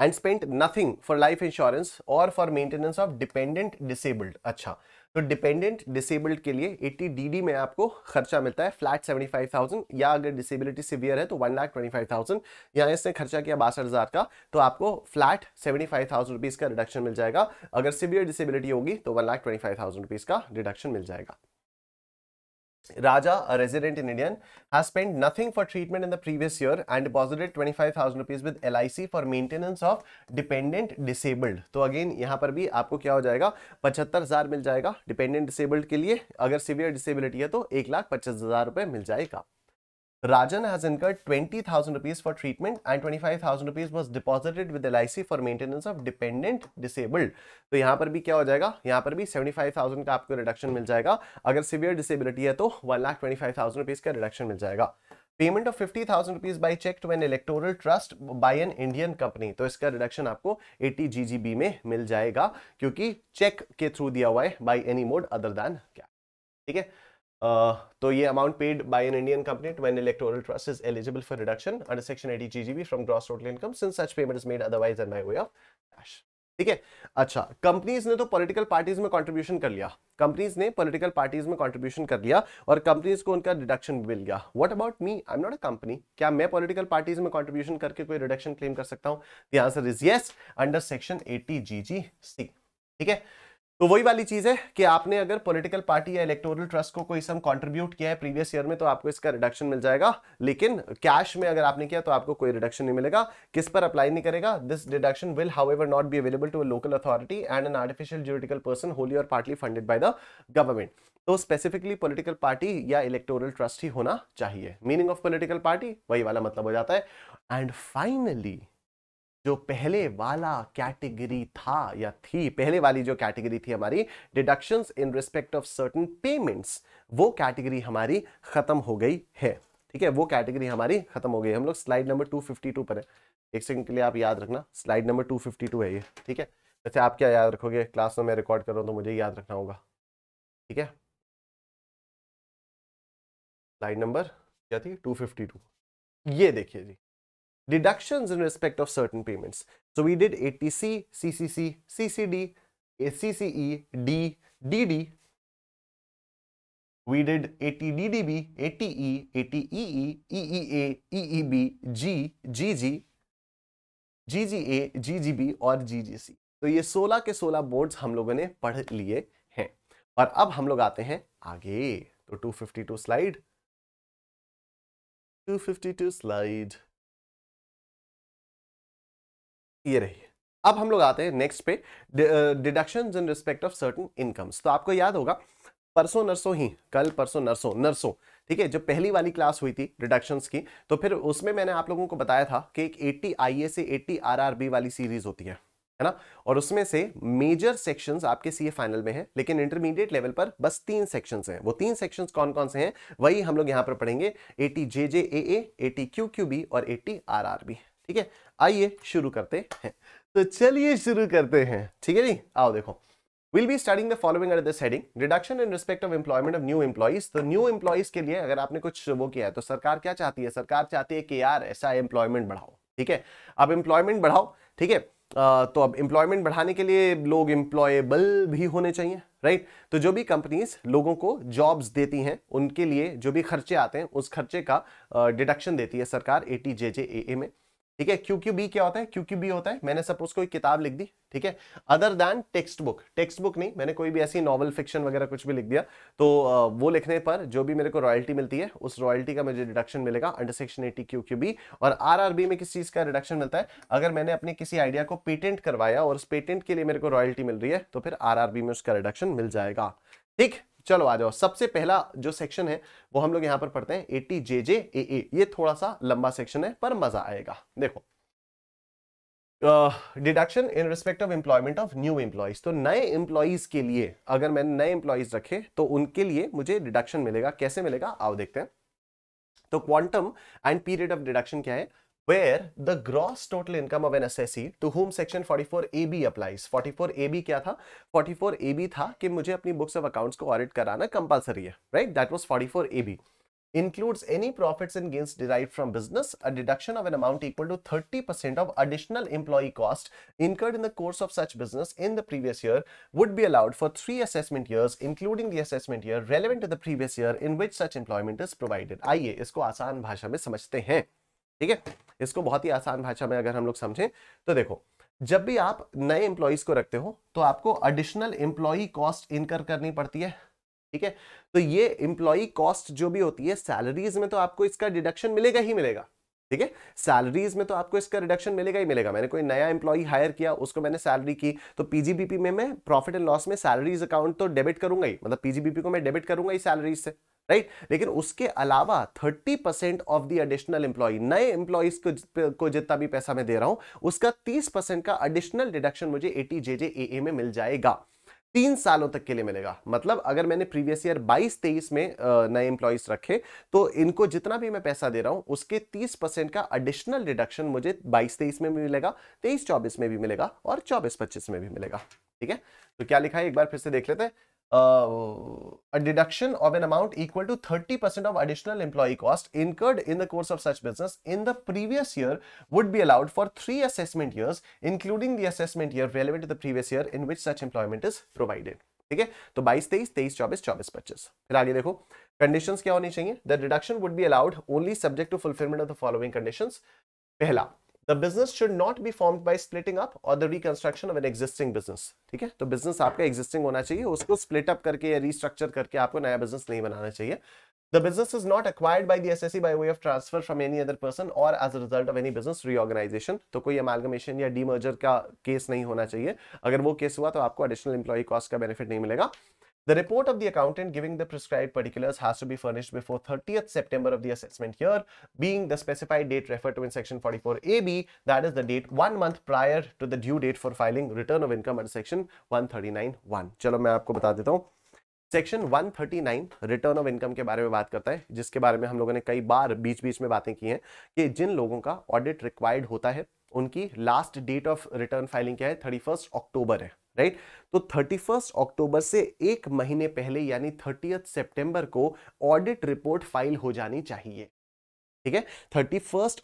and spend nothing for life insurance or for maintenance of dependent disabled अच्छा तो dependent disabled के लिए 80 DD में आपको खर्चा मिलता है flat 75,000 या अगर डिसेबिलिटी सिवियर है तो one lakh twenty five thousand या इसने खर्चा किया बासठ हज़ार का तो आपको flat seventy five thousand rupees का रिडक्शन मिल जाएगा अगर सिवियर डिसेबिलिटी होगी तो one lakh twenty five thousand rupees का रिडक्शन मिल जाएगा Raja, a resident in Indian, has spent nothing for treatment in the previous year and deposited 25,000 rupees with LIC for maintenance of dependent disabled. तो again यहाँ पर भी आपको क्या हो जाएगा पचहत्तर हज़ार मिल जाएगा dependent disabled के लिए अगर severe disability है तो एक लाख पच्चीस हज़ार रुपये मिल जाएगा Rajan has incurred 20,000 rupees for treatment and 25,000 rupees was deposited with LIC for maintenance of dependent disabled. तो यहाँ पर भी क्या हो जाएगा यहाँ पर भी 75,000 का आपको रिडक्शन मिल जाएगा अगर सिवियर डिसेबिलिटी है तो 1,25,000 रुपीस का रिडक्शन मिल जाएगा payment of fifty thousand rupees by cheque to an electoral trust by an Indian company तो इसका रिडक्शन आपको एटी जी में मिल जाएगा क्योंकि चेक के थ्रू दिया हुआ है by any mode other than क्या ठीक है Uh, तो ये amount paid by an Indian company to an electoral trust is eligible for reduction under section 80 G G B from gross total income since such payment is made otherwise एंड by way of cash ठीक है अच्छा companies ने तो political parties में contribution कर लिया companies ने पॉलिटिकल पार्टीज में कंट्रीब्यूशन कर लिया और कंपनीज को उनका डिडक्शन मिल गया what about me I am not a company क्या मैं पॉलिटिकल पार्टीज में कंट्रीब्यूशन करके कोई रिडक्शन क्लेम कर सकता हूं the answer is yes under section eighty G C ठीक है तो वही वाली चीज है कि आपने अगर पॉलिटिकल पार्टी या इलेक्टोरल ट्रस्ट को कोई सम कंट्रीब्यूट किया है प्रीवियस ईयर में तो आपको इसका रिडक्शन मिल जाएगा लेकिन कैश में अगर आपने किया तो आपको कोई रिडक्शन नहीं मिलेगा किस पर अप्लाई नहीं करेगा this deduction will however not be available to a local authority and an artificial juridical person wholly or partly funded by the government तो स्पेसिफिकली पॉलिटिकल पार्टी या इलेक्टोरल ट्रस्ट ही होना चाहिए मीनिंग ऑफ पॉलिटिकल पार्टी वही वाला मतलब हो जाता है एंड फाइनली जो पहले वाला कैटेगरी था या थी पहले वाली जो कैटेगरी थी हमारी deductions in respect of certain payments वो कैटेगरी हमारी खत्म हो गई है ठीक है वो कैटेगरी हमारी खत्म हो गई हम लोग स्लाइड नंबर 252 पर है एक सेकंड के लिए आप याद रखना स्लाइड नंबर 252 है ये ठीक है वैसे आप क्या याद रखोगे क्लास में मैं रिकॉर्ड कर रहा हूँ तो मुझे याद रखना होगा ठीक है स्लाइड नंबर क्या थी टू ये देखिए जी deductions in respect of certain payments. So we did ATC, CCC, CCD, ACCE, D, DD. We did ATDDB, ATE, ATEE, EEA, EEB, G, GG, GGA, GGB और GGC. तो ये 16 के 16 बोर्ड्स हम लोगों ने पढ़ लिए हैं और अब हम लोग आते हैं आगे तो 252 स्लाइड 252 स्लाइड ये रही अब हम लोग आते हैं नेक्स्ट पे deduction in respect of certain incomes तो आपको याद होगा परसों नरसों ही कल परसों नरसों नरसों ठीक है जो पहली वाली क्लास हुई थी डिडक्शंस की तो फिर उसमें मैंने आप लोगों को बताया था कि एक एट्टी आई से एट्टी आर वाली सीरीज होती है है ना और उसमें से मेजर सेक्शंस आपके सीए फाइनल में है लेकिन इंटरमीडिएट लेवल पर बस तीन सेक्शंस हैं वो तीन सेक्शंस कौन कौन से हैं वही हम लोग यहाँ पर पढ़ेंगे eighty J J A A Q Q B और eighty R R B ठीक है आइए शुरू करते हैं तो चलिए शुरू करते हैं ठीक है जी आओ देखो will be starting the following under this heading reduction in respect of employment of new employees तो न्यू एम्प्लॉयज के लिए अगर आपने कुछ वो किया है तो सरकार क्या चाहती है सरकार चाहती है कि यार ऐसा एम्प्लॉयमेंट बढ़ाओ ठीक है अब एम्प्लॉयमेंट बढ़ाओ ठीक है तो अब एम्प्लॉयमेंट बढ़ाने के लिए लोग एम्प्लॉयबल भी होने चाहिए राइट right? तो जो भी कंपनीज लोगों को जॉब्स देती हैं उनके लिए जो भी खर्चे आते हैं उस खर्चे का डिडक्शन देती है सरकार ए में ठीक है क्यू क्यू बी क्या होता है क्यू क्यू बी होता है मैंने सपोज कोई किताब लिख दी ठीक है other than text book text book नहीं मैंने कोई भी ऐसी नॉवल फिक्शन वगैरह कुछ भी लिख दिया तो वो लिखने पर जो भी मेरे को रॉयल्टी मिलती है उस रॉयल्टी का मुझे डिडक्शन मिलेगा under section eighty Q Q B और आर में किस चीज़ का रिडक्शन मिलता है अगर मैंने अपने किसी आइडिया को पेटेंट करवाया और उस पेटेंट के लिए मेरे को रॉयल्टी मिल रही है तो फिर आर में उसका रिडक्शन मिल जाएगा ठीक चलो आ जाओ सबसे पहला जो सेक्शन है वो हम लोग यहां पर पढ़ते हैं एटी जे जे ए ए ये थोड़ा सा लंबा सेक्शन है पर मजा आएगा देखो deduction in respect of employment of new employees तो नए एम्प्लॉयज के लिए अगर मैंने नए एम्प्लॉयज रखे तो उनके लिए मुझे डिडक्शन मिलेगा कैसे मिलेगा आओ देखते हैं तो quantum and period of deduction क्या है where the gross total income of an assessee to whom section 44ab applies 44ab kya tha 44ab tha ki mujhe apni books of accounts ko audit karana compulsory hai right that was 44ab includes any profits and gains derived from business a deduction of an amount equal to 30% of additional employee cost incurred in the course of such business in the previous year would be allowed for three assessment years including the assessment year relevant to the previous year in which such employment is provided aiye isko aasan bhasha mein samajhte hain ठीक है इसको बहुत ही आसान भाषा में अगर हम लोग समझें तो देखो जब भी आप नए एम्प्लॉयज को रखते हो तो आपको एडिशनल एम्प्लॉई कॉस्ट इनकर करनी पड़ती है ठीक है तो ये एम्प्लॉई कॉस्ट जो भी होती है सैलरीज में तो आपको इसका डिडक्शन मिलेगा ही मिलेगा ठीक है सैलरीज में तो आपको इसका रिडक्शन मिलेगा ही मिलेगा मैंने कोई नया एम्प्लॉई हायर किया उसको मैंने सैलरी की तो पीजीबीपी में मैं प्रॉफिट एंड लॉस में सैलरीज अकाउंट तो डेबिट करूंगा ही मतलब पीजीबीपी को मैं डेबिट करूंगा ही सैलरीज से राइट right? लेकिन उसके अलावा 30 percent of the additional employee नए एम्प्लॉयज को, जितना भी पैसा मैं दे रहा हूं उसका 30 परसेंट का एडिशनल डिडक्शन मुझे एटी जे जे ए में मिल जाएगा तीन सालों तक के लिए मिलेगा मतलब अगर मैंने प्रीवियस ईयर 22 तेईस में नए एम्प्लॉयज रखे तो इनको जितना भी मैं पैसा दे रहा हूं उसके 30 परसेंट का एडिशनल डिडक्शन मुझे 22 तेईस में भी मिलेगा 23 24 में भी मिलेगा और 24 25 में भी मिलेगा ठीक है तो क्या लिखा है एक बार फिर से देख लेते हैं uh, a deduction of an amount equal to 30% of additional employee cost incurred in the course of such business in the previous year would be allowed for three assessment years, including the assessment year relevant to the previous year in which such employment is provided. ठीक है तो 22, 23, 23, 24, 24, 25. फिर आगे देखो conditions क्या होनी चाहिए the deduction would be allowed only subject to fulfilment of the following conditions पहला The business should not be formed by splitting up or the reconstruction of an existing business. ठीक है तो बिजनेस आपका existing होना चाहिए उसको split up करके या रिस्ट्रक्चर करके आपको नया बिजनेस नहीं बनाना चाहिए The business is not acquired by the SSE by way of transfer from any other person or as a result of any business reorganization. तो कोई amalgamation या demerger का केस नहीं होना चाहिए अगर वो केस हुआ तो आपको additional employee cost का बेनिफिट नहीं मिलेगा The report of the accountant giving the prescribed particulars has to be furnished before 30th September of the assessment year, being the specified date referred to in section 44AB, that is the date one month prior to the due date for filing return of income under section 139.1. चलो मैं आपको बता देता हूँ section 139 return of income के बारे में बात करता है जिसके बारे में हम लोगों ने कई बार बीच बीच में बातें की हैं कि जिन लोगों का ऑडिट रिक्वायर्ड होता है उनकी last date of return filing क्या है थर्टी अक्टूबर है राइट तो थर्टी फर्स्ट अक्टूबर से एक महीने पहले यानी 30 सितंबर को ऑडिट रिपोर्ट फाइल हो जानी चाहिए ठीक है थर्टी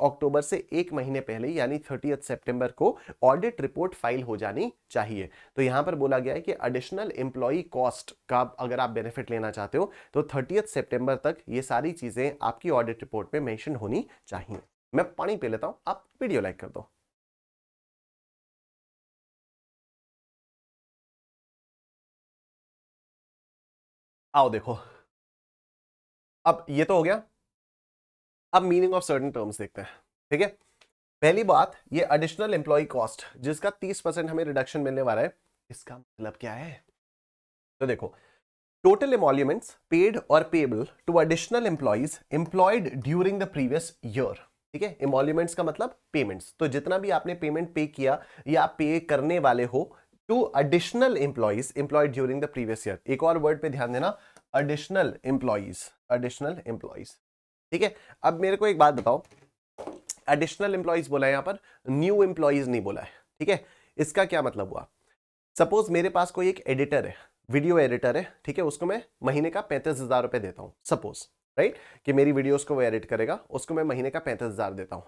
अक्टूबर से एक महीने पहले यानी 30 सितंबर को ऑडिट रिपोर्ट फाइल हो जानी चाहिए तो यहां पर बोला गया है कि एडिशनल एम्प्लॉय कॉस्ट का अगर आप बेनिफिट लेना चाहते हो तो 30 सितंबर तक ये सारी चीजें आपकी ऑडिट रिपोर्ट में मेंशन होनी चाहिए मैं पानी पी लेता हूं आप वीडियो लाइक कर दो आओ देखो अब ये तो हो गया अब मीनिंग ऑफ सर्टन टर्म्स देखते हैं ठीक है पहली बात ये एडिशनल एम्प्लॉय कॉस्ट जिसका 30 परसेंट हमें रिडक्शन मिलने वाला है इसका मतलब क्या है तो देखो टोटल एमोल्यूमेंट्स पेड और payable to additional employees employed during the previous year ठीक है इमोल्यूमेंट्स का मतलब पेमेंट्स तो जितना भी आपने पेमेंट पे किया या पे करने वाले हो to additional employees employed during the previous year एक और वर्ड पे ध्यान देना अडिशनल इंप्लॉइज अडिशनल इंप्लॉइज ठीक है अब मेरे को एक बात बताओ एडिशनल इंप्लॉइज बोला है यहां पर न्यू इंप्लॉइज नहीं बोला है ठीक है इसका क्या मतलब हुआ सपोज मेरे पास कोई एक एडिटर है वीडियो एडिटर है ठीक है उसको मैं महीने का पैंतीस हजार रुपए देता हूँ सपोज राइट कि मेरी वीडियोस को वो एडिट करेगा उसको मैं महीने का पैंतीस हजार देता हूँ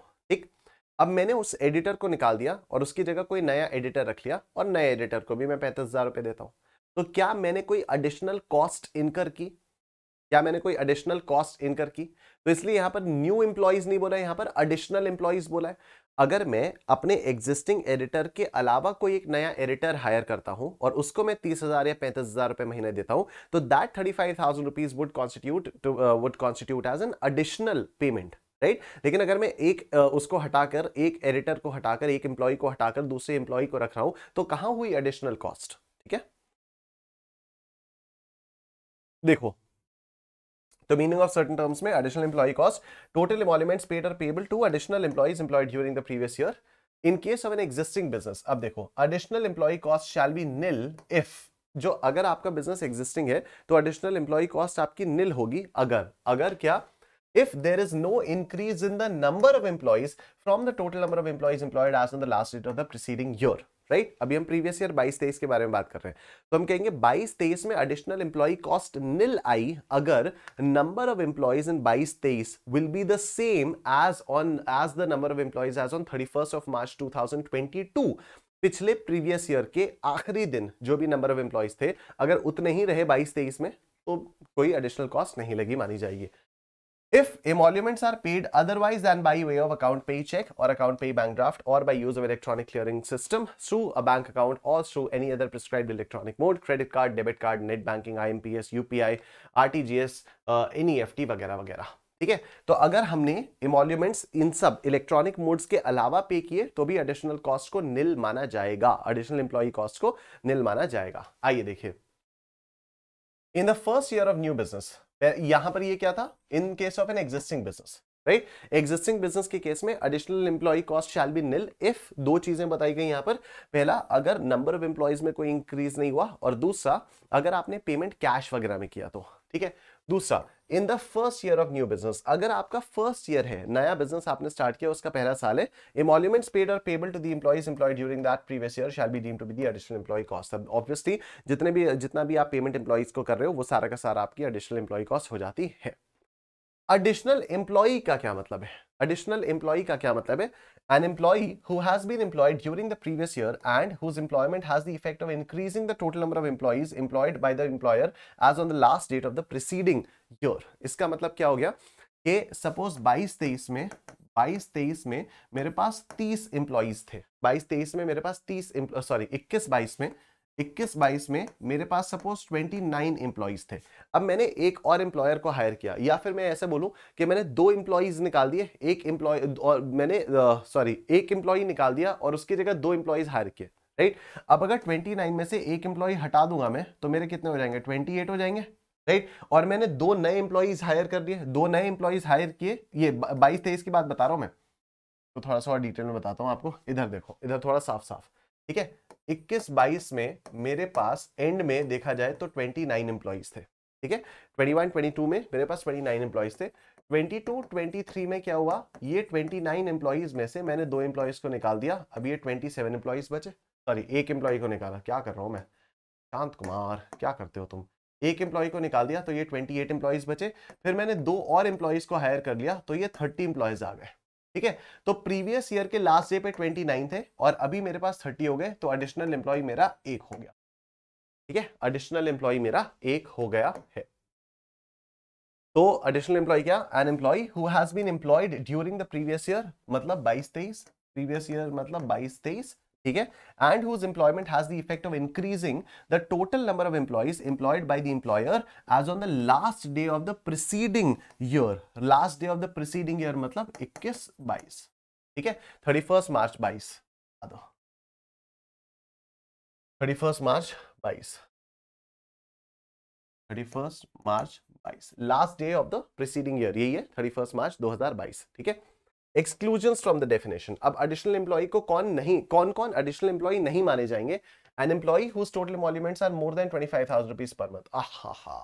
अब मैंने उस एडिटर को निकाल दिया और उसकी जगह कोई नया एडिटर रख लिया और नए एडिटर को भी मैं पैंतीस हज़ार रुपये देता हूँ तो क्या मैंने कोई एडिशनल कॉस्ट इनकर की क्या मैंने कोई एडिशनल कॉस्ट इनकर की तो इसलिए यहाँ पर न्यू एम्प्लॉयज़ नहीं बोला यहाँ पर एडिशनल एम्प्लॉयज़ बोला है अगर मैं अपने एग्जिस्टिंग एडिटर के अलावा कोई एक नया एडिटर हायर करता हूं और उसको मैं तीस हज़ार या पैंतीस हज़ार रुपये महीने देता हूं तो that thirty five thousand rupees would constitute would constitute as an additional payment right right? लेकिन अगर मैं एक उसको हटाकर एक एडिटर को हटाकर एक एम्प्लॉय को हटाकर दूसरे एम्प्लॉय को रख रहा हूं तो कहां हुई एडिशनल कॉस्ट ठीक है देखो तो मीनिंग ऑफ सर्टन टर्म्स में additional employee cost total emoluments paid or payable to additional employees employed during the previous year in case of an existing business अब देखो additional employee cost shall be nil if जो अगर आपका business existing है तो additional employee cost आपकी निल होगी अगर अगर क्या if there is no increase in the number of employees from the total number of employees employed as on the last date of the preceding year right right? अभी हम previous year 22 तेईस के बारे में बात कर रहे हैं तो हम कहेंगे 22 तेईस में additional employee cost nil if अगर नंबर ऑफ एम्प्लॉयज इन 22 तेईस will be the same as on as the number of employees as on 31 of March 2022 पिछले प्रीवियस ईयर के आखिरी दिन जो भी नंबर ऑफ एम्प्लॉयज थे अगर उतने ही रहे बाईस तेईस में तो कोई एडिशनल कॉस्ट नहीं लगी मानी जाएगी if emoluments are paid otherwise than by way of account payee cheque और अकाउंट पे बैंक ड्राफ्ट और by use of electronic clearing system through a bank account और through any other prescribe electronic mode credit card debit card net banking I M P S U P I R T G S N F T वगैरह वगैरह ठीक है तो अगर हमने emoluments इन सब electronic modes के अलावा पे किए तो भी एडिशनल कॉस्ट को निल माना जाएगा एडिशनल एम्प्लॉई कॉस्ट को निल माना जाएगा आइए देखिए in the first year of new business यहां पर ये क्या था in case of an existing business right existing business के केस में additional employee cost shall be nil if दो चीजें बताई गई यहां पर पहला अगर नंबर ऑफ एम्प्लॉयज में कोई इंक्रीज नहीं हुआ और दूसरा अगर आपने पेमेंट कैश वगैरह में किया तो ठीक है दूसरा in the first year of new business अगर आपका फर्स्ट ईयर है नया बिजनेस आपने स्टार्ट किया उसका पहला साल है इमोल्यूमेंट्स पेड और payable to the employee during that previous year shall be deem to be the additional employee cost अब ऑब्वियसली जितने भी जितना भी आप पेमेंट एम्प्लॉयज को कर रहे हो वो सारा का सारा आपकी एडिशनल एम्प्लॉय कॉस्ट हो जाती है अडिशनल एम्प्लॉय का क्या मतलब है अडिशनल एम्प्लॉय का क्या मतलब है an employee who's been employed during the previous year and whose employment has the effect of increasing the total number of employees employed by the employer as on the last date of the preceding year इसका मतलब क्या हो गया कि suppose 22 तेईस में 22 तेईस में मेरे पास 30 एम्प्लॉयज थे 22 तेईस में मेरे पास 30 सॉरी 21 बाईस में इक्कीस बाईस में मेरे पास सपोज 29 नाइन एम्प्लॉयज थे अब मैंने एक और एम्प्लॉयर को हायर किया या फिर मैं ऐसे बोलूं कि मैंने दो एम्प्लॉयज निकाल दिए एक एम्प्लॉय और मैंने सॉरी एक एम्प्लॉय निकाल दिया और उसकी जगह दो एम्प्लॉयज हायर किए राइट अब अगर 29 में से एक एम्प्लॉय हटा दूंगा मैं तो मेरे कितने हो जाएंगे ट्वेंटी हो जाएंगे राइट और मैंने दो नए एम्प्लॉयज हायर कर दिए दो नए एम्प्लॉयज हायर किए ये बाईस तेईस की बात बता रहा हूँ मैं तो थोड़ा सा और डिटेल में बताता हूँ आपको इधर देखो इधर थोड़ा साफ साफ ठीक है इक्कीस बाईस में मेरे पास एंड में देखा जाए तो ट्वेंटी नाइन एम्प्लॉयज थे ठीक है ट्वेंटी वन ट्वेंटी टू में मेरे पास ट्वेंटी नाइन एम्प्लॉयज थे ट्वेंटी टू ट्वेंटी थ्री में क्या हुआ ये ट्वेंटी नाइन एम्प्लॉयज में से मैंने दो एम्प्लॉयज को निकाल दिया अब ये ट्वेंटी सेवन एम्प्लॉयज बचे सॉरी एक एम्प्लॉय को निकाला क्या कर रहा हूँ मैं शांत कुमार क्या करते हो तुम एक एम्प्लॉय को निकाल दिया तो ये ट्वेंटी एट एम्प्लॉयज बचे फिर मैंने दो और एम्प्लॉयज को हायर कर लिया तो ये थर्टी एम्प्लॉयज आ गए ठीक है तो प्रीवियस ईयर के लास्ट डे पे ट्वेंटी नाइन थे और अभी मेरे पास थर्टी हो गए तो एडिशनल एम्प्लॉय मेरा एक हो गया ठीक है एडिशनल एम्प्लॉय मेरा एक हो गया है तो एडिशनल एम्प्लॉय क्या an employee who has been employed during the previous year मतलब बाईस तेईस प्रीवियस ईयर मतलब बाईस तेईस ठीक है and whose employment has the effect of increasing the total number of employees employed by the employer as on the last day of the preceding year last day of the preceding year मतलब 21 बाईस ठीक है 31 March 22 thirty first March 22 31 March 22 last day of the preceding year यही है 31 March 2022 ठीक है exclusion from the definition अब additional employ को कौन नहीं कौन कौन एडिशनल एम्प्लॉय नहीं माने जाएंगे an employee whose total emoluments are more than twenty five thousand rupees per month आहा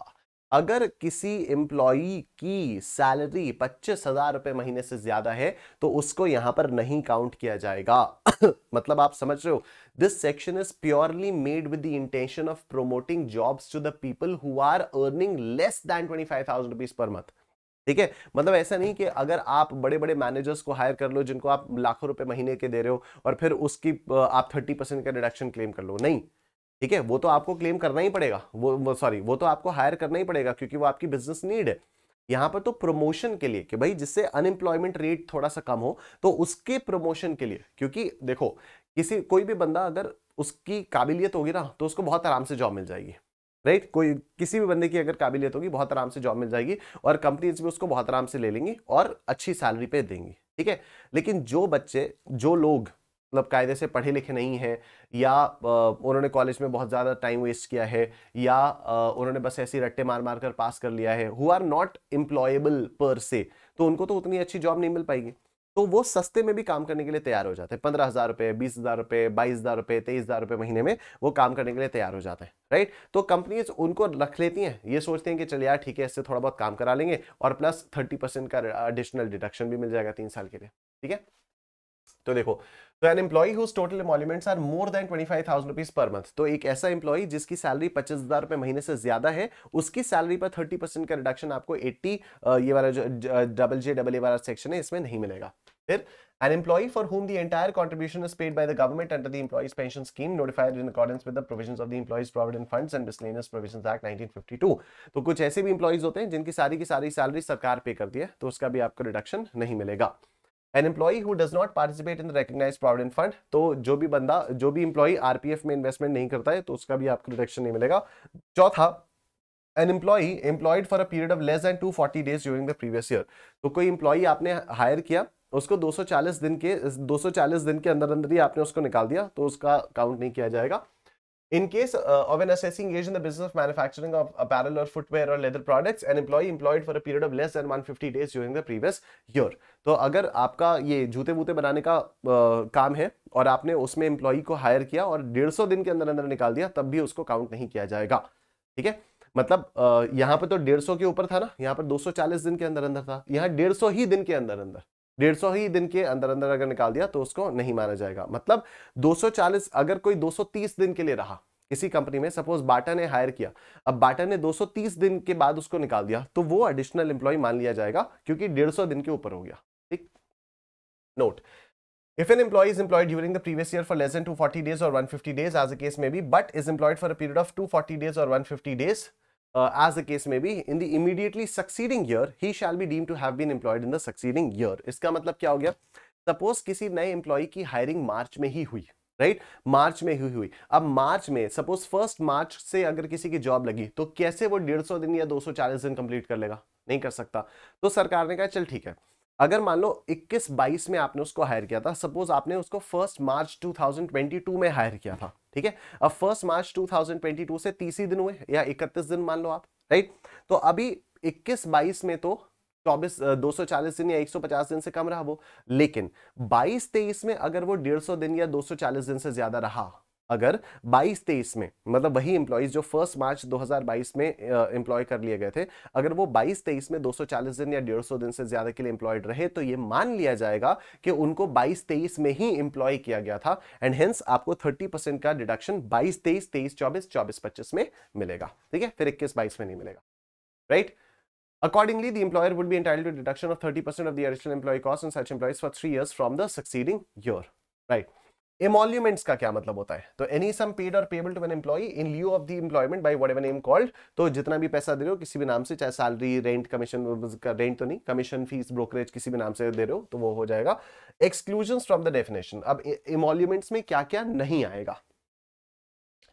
अगर किसी एम्प्लॉई की सैलरी पच्चीस हजार रुपए महीने से ज्यादा है तो उसको यहां पर नहीं काउंट किया जाएगा मतलब आप समझ रहे हो this section is purely made with the intention of promoting jobs to the people who are earning less than twenty five thousand rupees per month ठीक है मतलब ऐसा नहीं कि अगर आप बड़े बड़े मैनेजर्स को हायर कर लो जिनको आप लाखों रुपए महीने के दे रहे हो और फिर उसकी आप थर्टी परसेंट का रिडक्शन क्लेम कर लो नहीं ठीक है वो तो आपको क्लेम करना ही पड़ेगा वो सॉरी वो तो आपको हायर करना ही पड़ेगा क्योंकि वो आपकी बिजनेस नीड है यहाँ पर तो प्रमोशन के लिए कि भाई जिससे अनएम्प्लॉयमेंट रेट थोड़ा सा कम हो तो उसके प्रमोशन के लिए क्योंकि देखो किसी कोई भी बंदा अगर उसकी काबिलियत होगी ना तो उसको बहुत आराम से जॉब मिल जाएगी राइट right? कोई किसी भी बंदे की अगर काबिलियत होगी बहुत आराम से जॉब मिल जाएगी और कंपनीज भी उसको बहुत आराम से ले लेंगी और अच्छी सैलरी पे देंगी ठीक है लेकिन जो बच्चे जो लोग मतलब कायदे से पढ़े लिखे नहीं हैं या उन्होंने कॉलेज में बहुत ज़्यादा टाइम वेस्ट किया है या उन्होंने बस ऐसी रट्टे मार मार कर पास कर लिया है हु आर नॉट एम्प्लॉयबल पर से तो उनको तो उतनी अच्छी जॉब नहीं मिल पाएगी तो वो सस्ते में भी काम करने के लिए तैयार हो जाते हैं पंद्रह हजार रुपए बीस हजार रुपए बाईस हजार रुपए तेईस हजार रुपए महीने में वो काम करने के लिए तैयार हो जाते हैं राइट तो कंपनीज उनको रख लेती हैं ये सोचते हैं कि चल यार ठीक है इससे थोड़ा बहुत काम करा लेंगे और प्लस थर्टी परसेंट का एडिशनल डिडक्शन भी मिल जाएगा तीन साल के लिए ठीक है तो देखो तो an employee whose total emoluments are more than twenty five thousand rupees per month तो एक ऐसा एम्प्लॉई जिसकी सैलरी पच्चीस हजार रुपए महीने से ज्यादा है उसकी सैलरी पर थर्टी परसेंट का रिडक्शन आपको एट्टी ये वाला जो डबल जे डबल ए वाला सेक्शन है इसमें नहीं मिलेगा फिर An employee for whom the entire contribution is paid by the government under the Employees Pension Scheme notified in accordance with the provisions of the Employees Provident Funds and Miscellaneous Provisions Act 1952. तो कुछ ऐसे भी employees होते हैं जिनकी सारी की सारी सैलरी सरकार पे करती है तो उसका भी आपको डिडक्शन नहीं मिलेगा an employee who does not participate in the recognise provident fund तो जो भी बंदा जो भी एम्प्लॉई आरपीएफ में इन्वेस्टमेंट नहीं करता है तो उसका भी आपको डिडक्शन नहीं मिलेगा चौथा an employee employed for a period of less than 240 days during the previous year तो कोई एम्प्लॉई आपने हायर किया उसको 240 दिन के 240 दिन के अंदर अंदर ही आपने उसको निकाल दिया तो उसका काउंट नहीं किया जाएगा In case uh, of an assessee engaged in the business of manufacturing of apparel or footwear or leather products, an employee employed for a period of less than 150 days during the previous year. तो अगर आपका ये जूते वूते बनाने का आ, uh, काम है और आपने उसमें एम्प्लॉई को हायर किया और 150 दिन के अंदर अंदर निकाल दिया तब भी उसको काउंट नहीं किया जाएगा ठीक है मतलब uh, यहाँ पर तो 150 के ऊपर था ना यहाँ पर 240 दिन के अंदर अंदर था यहाँ 150 ही दिन के अंदर अंदर डेढ़ सौ ही दिन के अंदर अंदर अगर निकाल दिया तो उसको नहीं माना जाएगा मतलब 240 अगर कोई 230 दिन के लिए रहा किसी कंपनी में सपोज बाटा ने हायर किया अब बाटा ने 230 दिन के बाद उसको निकाल दिया तो वो एडिशनल एम्प्लॉय मान लिया जाएगा क्योंकि 150 दिन के ऊपर हो गया ठीक note If an employee is employed during the previous year for less than 240 days or 150 days, as the case may be, but is employed for a period of 240 days or 150 days, uh, as the case may be, in the immediately succeeding year, he shall be deemed to have been employed in the succeeding year. iska matlab kya ho gaya suppose kisi naye employee ki hiring march mein hi hui right right? मार्च में ही हुई अब मार्च में suppose first March से अगर किसी की जॉब लगी तो कैसे वो डेढ़ सौ दिन या 240 दिन कंप्लीट कर लेगा नहीं कर सकता तो सरकार ने कहा चल ठीक है अगर मान लो 21 22 में आपने उसको हायर किया था सपोज आपने उसको फर्स्ट मार्च 2022 में हायर किया था ठीक है अब फर्स्ट मार्च 2022 से तीस दिन हुए या इकतीस दिन मान लो आप राइट तो अभी 21 22 में तो चौबीस दो सौ चालीस दिन या एक सौ पचास दिन से कम रहा वो लेकिन बाईस तेईस में अगर वो डेढ़ सौ दिन या दो सौ चालीस दिन से ज्यादा रहा अगर 22 तेईस में मतलब वही इंप्लॉयज जो फर्स्ट मार्च 2022 में इंप्लॉय कर लिए गए थे अगर वो 22 तेईस में 240 दिन या डेढ़ सौ दिन से ज्यादा के लिए इंप्लॉयड रहे तो ये मान लिया जाएगा कि उनको 22 तेईस में ही इंप्लॉय किया गया था एंड हेंस आपको 30 परसेंट का डिडक्शन 22 तेईस तेईस चौबीस चौबीस पच्चीस में मिलेगा ठीक है फिर इक्कीस बाईस में नहीं मिलेगा right right? accordingly the employer would be entitled to deduction of 30% of the additional employee cost on such employees for 3 years from the succeeding year right emoluments का क्या मतलब होता है तो एनी सम पेड और payable to an employee in lieu of the employment by whatever name called तो जितना भी पैसा दे रहे हो किसी भी नाम से चाहे सैलरी रेंट कमीशन रेंट तो नहीं कमीशन फीस ब्रोकरेज किसी भी नाम से दे रहे हो तो वो हो जाएगा एक्सक्लूजन फ्रॉम द डेफिनेशन अब इमोल्यूमेंट्स में क्या क्या नहीं आएगा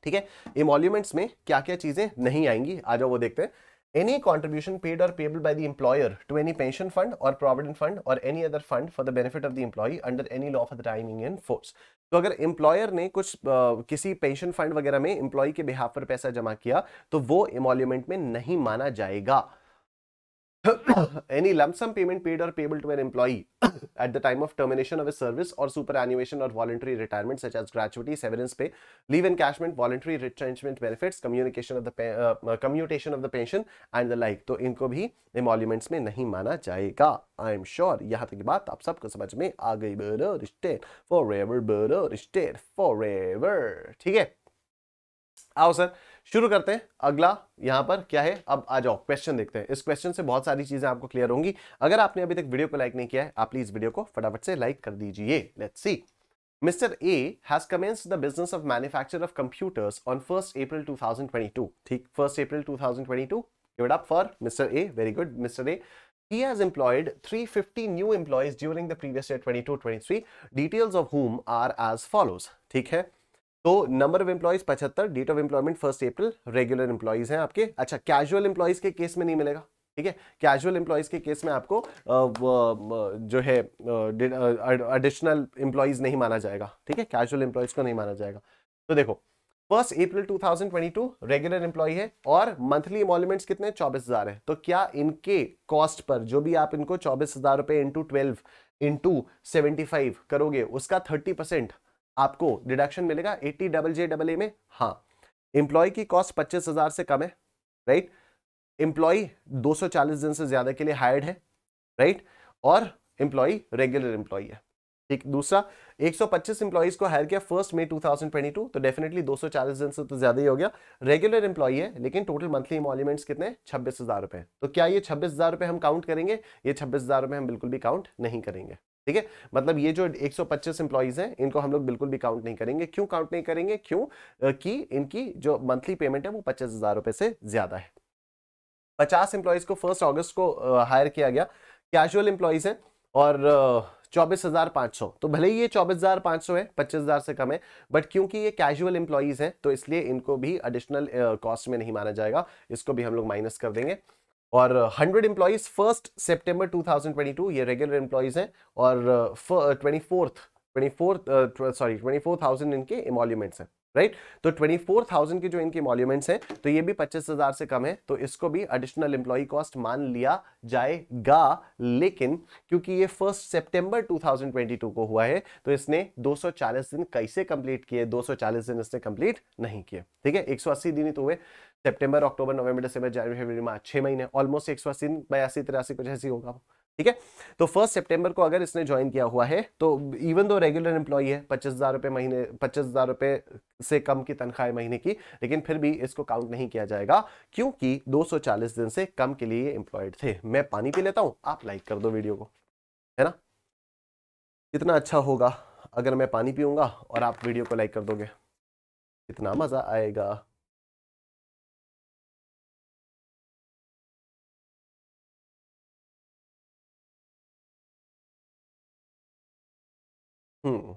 ठीक है इमोल्यूमेंट्स में क्या क्या चीजें नहीं आएंगी आ जाओ वो देखते हैं Any contribution paid or payable by the employer to any pension fund or provident fund or any other fund for the benefit of the employee under any law for the timing in force. तो अगर employer ने कुछ आ, किसी pension fund वगैरह में employ के behalf पर पैसा जमा किया तो वो इमोल्यूमेंट में नहीं माना जाएगा any lump sum payment paid or payable to an employee at the time of termination of his service or superannuation or voluntary retirement such as gratuity severance pay leave encashment voluntary retrenchment benefits communication of the pay, uh, commutation of the pension and the like to inko bhi emoluments mein nahi mana jayega i am sure yahan tak ki baat aap सबको समझ में आ गई बरो रिस्टेट forever बरो रिस्टेट for ever ठीक है आओ शुरू करते हैं अगला यहां पर क्या है अब आ जाओ क्वेश्चन देखते हैं इस क्वेश्चन से बहुत सारी चीजें आपको क्लियर होंगी अगर आपने अभी तक वीडियो को लाइक नहीं किया है आप प्लीज वीडियो को फटाफट से लाइक कर दीजिए let see mister A has commence the business of manufacture of computers on first April two ठीक first April two thousand twenty अप for A very good mister A he has employed 350 new employees during the previous year 22 23 details of whom are as follows ठीक है तो number of employees पचहत्तर date of employment first April regular employees हैं आपके अच्छा casual employees के case में नहीं मिलेगा ठीक है कैजुअल एम्प्लॉयज के केस में आपको जो है एडिशनल एम्प्लॉयज नहीं माना जाएगा ठीक है कैजुअल एम्प्लॉयज को नहीं माना जाएगा तो देखो फर्स्ट अप्रैल 2022 रेगुलर एम्प्लॉय है और मंथली इमोलमेंट्स कितने चौबीस हजार है तो क्या इनके कॉस्ट पर जो भी आप इनको चौबीस हजार रुपए into twelve into seventy five करोगे उसका थर्टी परसेंट आपको डिडक्शन मिलेगा eighty double J double A में हाँ एम्प्लॉय की कॉस्ट पच्चीस हजार से कम है राइट एम्प्लॉय चालीस दिन से ज्यादा के लिए हायर्ड है राइट और एम्प्लॉय रेगुलर एम्प्लॉय है ठीक दूसरा 125 एम्प्लॉयज को हायर किया फर्स्ट मई 2022 तो डेफिनेटली 240 दिन से तो ज्यादा ही हो गया रेगुलर एम्प्लॉय है लेकिन टोटल मंथली इमोलीमेंट्स कितने छब्बीस हजार रुपए तो क्या ये छब्बीस हजार रुपए हम काउंट करेंगे ये छब्बीस हजार रुपए हम बिल्कुल भी काउंट नहीं करेंगे ठीक है मतलब ये जो 125 एम्प्लॉयज है इनको हम लोग बिल्कुल भी काउंट नहीं करेंगे क्यों काउंट नहीं करेंगे क्यों कि इनकी जो मंथली पेमेंट है वो पच्चीस हजार रुपए से ज्यादा है पचास एम्प्लॉयज को फर्स्ट अगस्त को हायर किया गया कैजुअल एम्प्लॉयज है और चौबीस हजार पांच सौ तो भले ही ये चौबीस हजार पांच सौ है पच्चीस हजार से कम है बट क्योंकि ये कैजुअल एम्प्लॉयज हैं तो इसलिए इनको भी एडिशनल कॉस्ट में नहीं माना जाएगा इसको भी हम लोग माइनस कर देंगे और 100 एम्प्लॉयज फर्स्ट सितंबर 2022 ये रेगुलर एम्प्लॉयज हैं और twenty fourth twenty fourth sorry twenty four thousand इनके इमोल्यूमेंट्स हैं राइट right? तो ट्वेंटी फोर थाउजेंड के जो इनके इमोल्यूमेंट्स हैं तो ये भी पच्चीस हजार से कम है तो इसको भी एडिशनल एम्प्लॉय कॉस्ट मान लिया जाएगा लेकिन क्योंकि ये फर्स्ट सितंबर 2022 को हुआ है तो इसने 240 दिन कैसे कंप्लीट किए 240 दिन इसने कंप्लीट नहीं किए ठीक है 180 दिन ही तो हुए सेप्टेम्बर अक्टूबर नवंबर दिसंबर जनवरी फरवरी मार्च छह महीने ऑलमोस्ट एक सौ अस्सी बयासी तिरासी कुछ ऐसी होगा ठीक है तो फर्स्ट सितंबर को अगर इसने ज्वाइन किया हुआ है तो इवन दो रेगुलर एम्प्लॉई है पच्चीस हज़ार रुपए महीने पच्चीस हज़ार रुपए से कम की तनख्वाह है महीने की लेकिन फिर भी इसको काउंट नहीं किया जाएगा क्योंकि 240 दिन से कम के लिए एम्प्लॉयड थे मैं पानी पी लेता हूँ आप लाइक कर दो वीडियो को है ना कितना अच्छा होगा अगर मैं पानी पीऊंगा और आप वीडियो को लाइक कर दोगे कितना मज़ा आएगा हम्म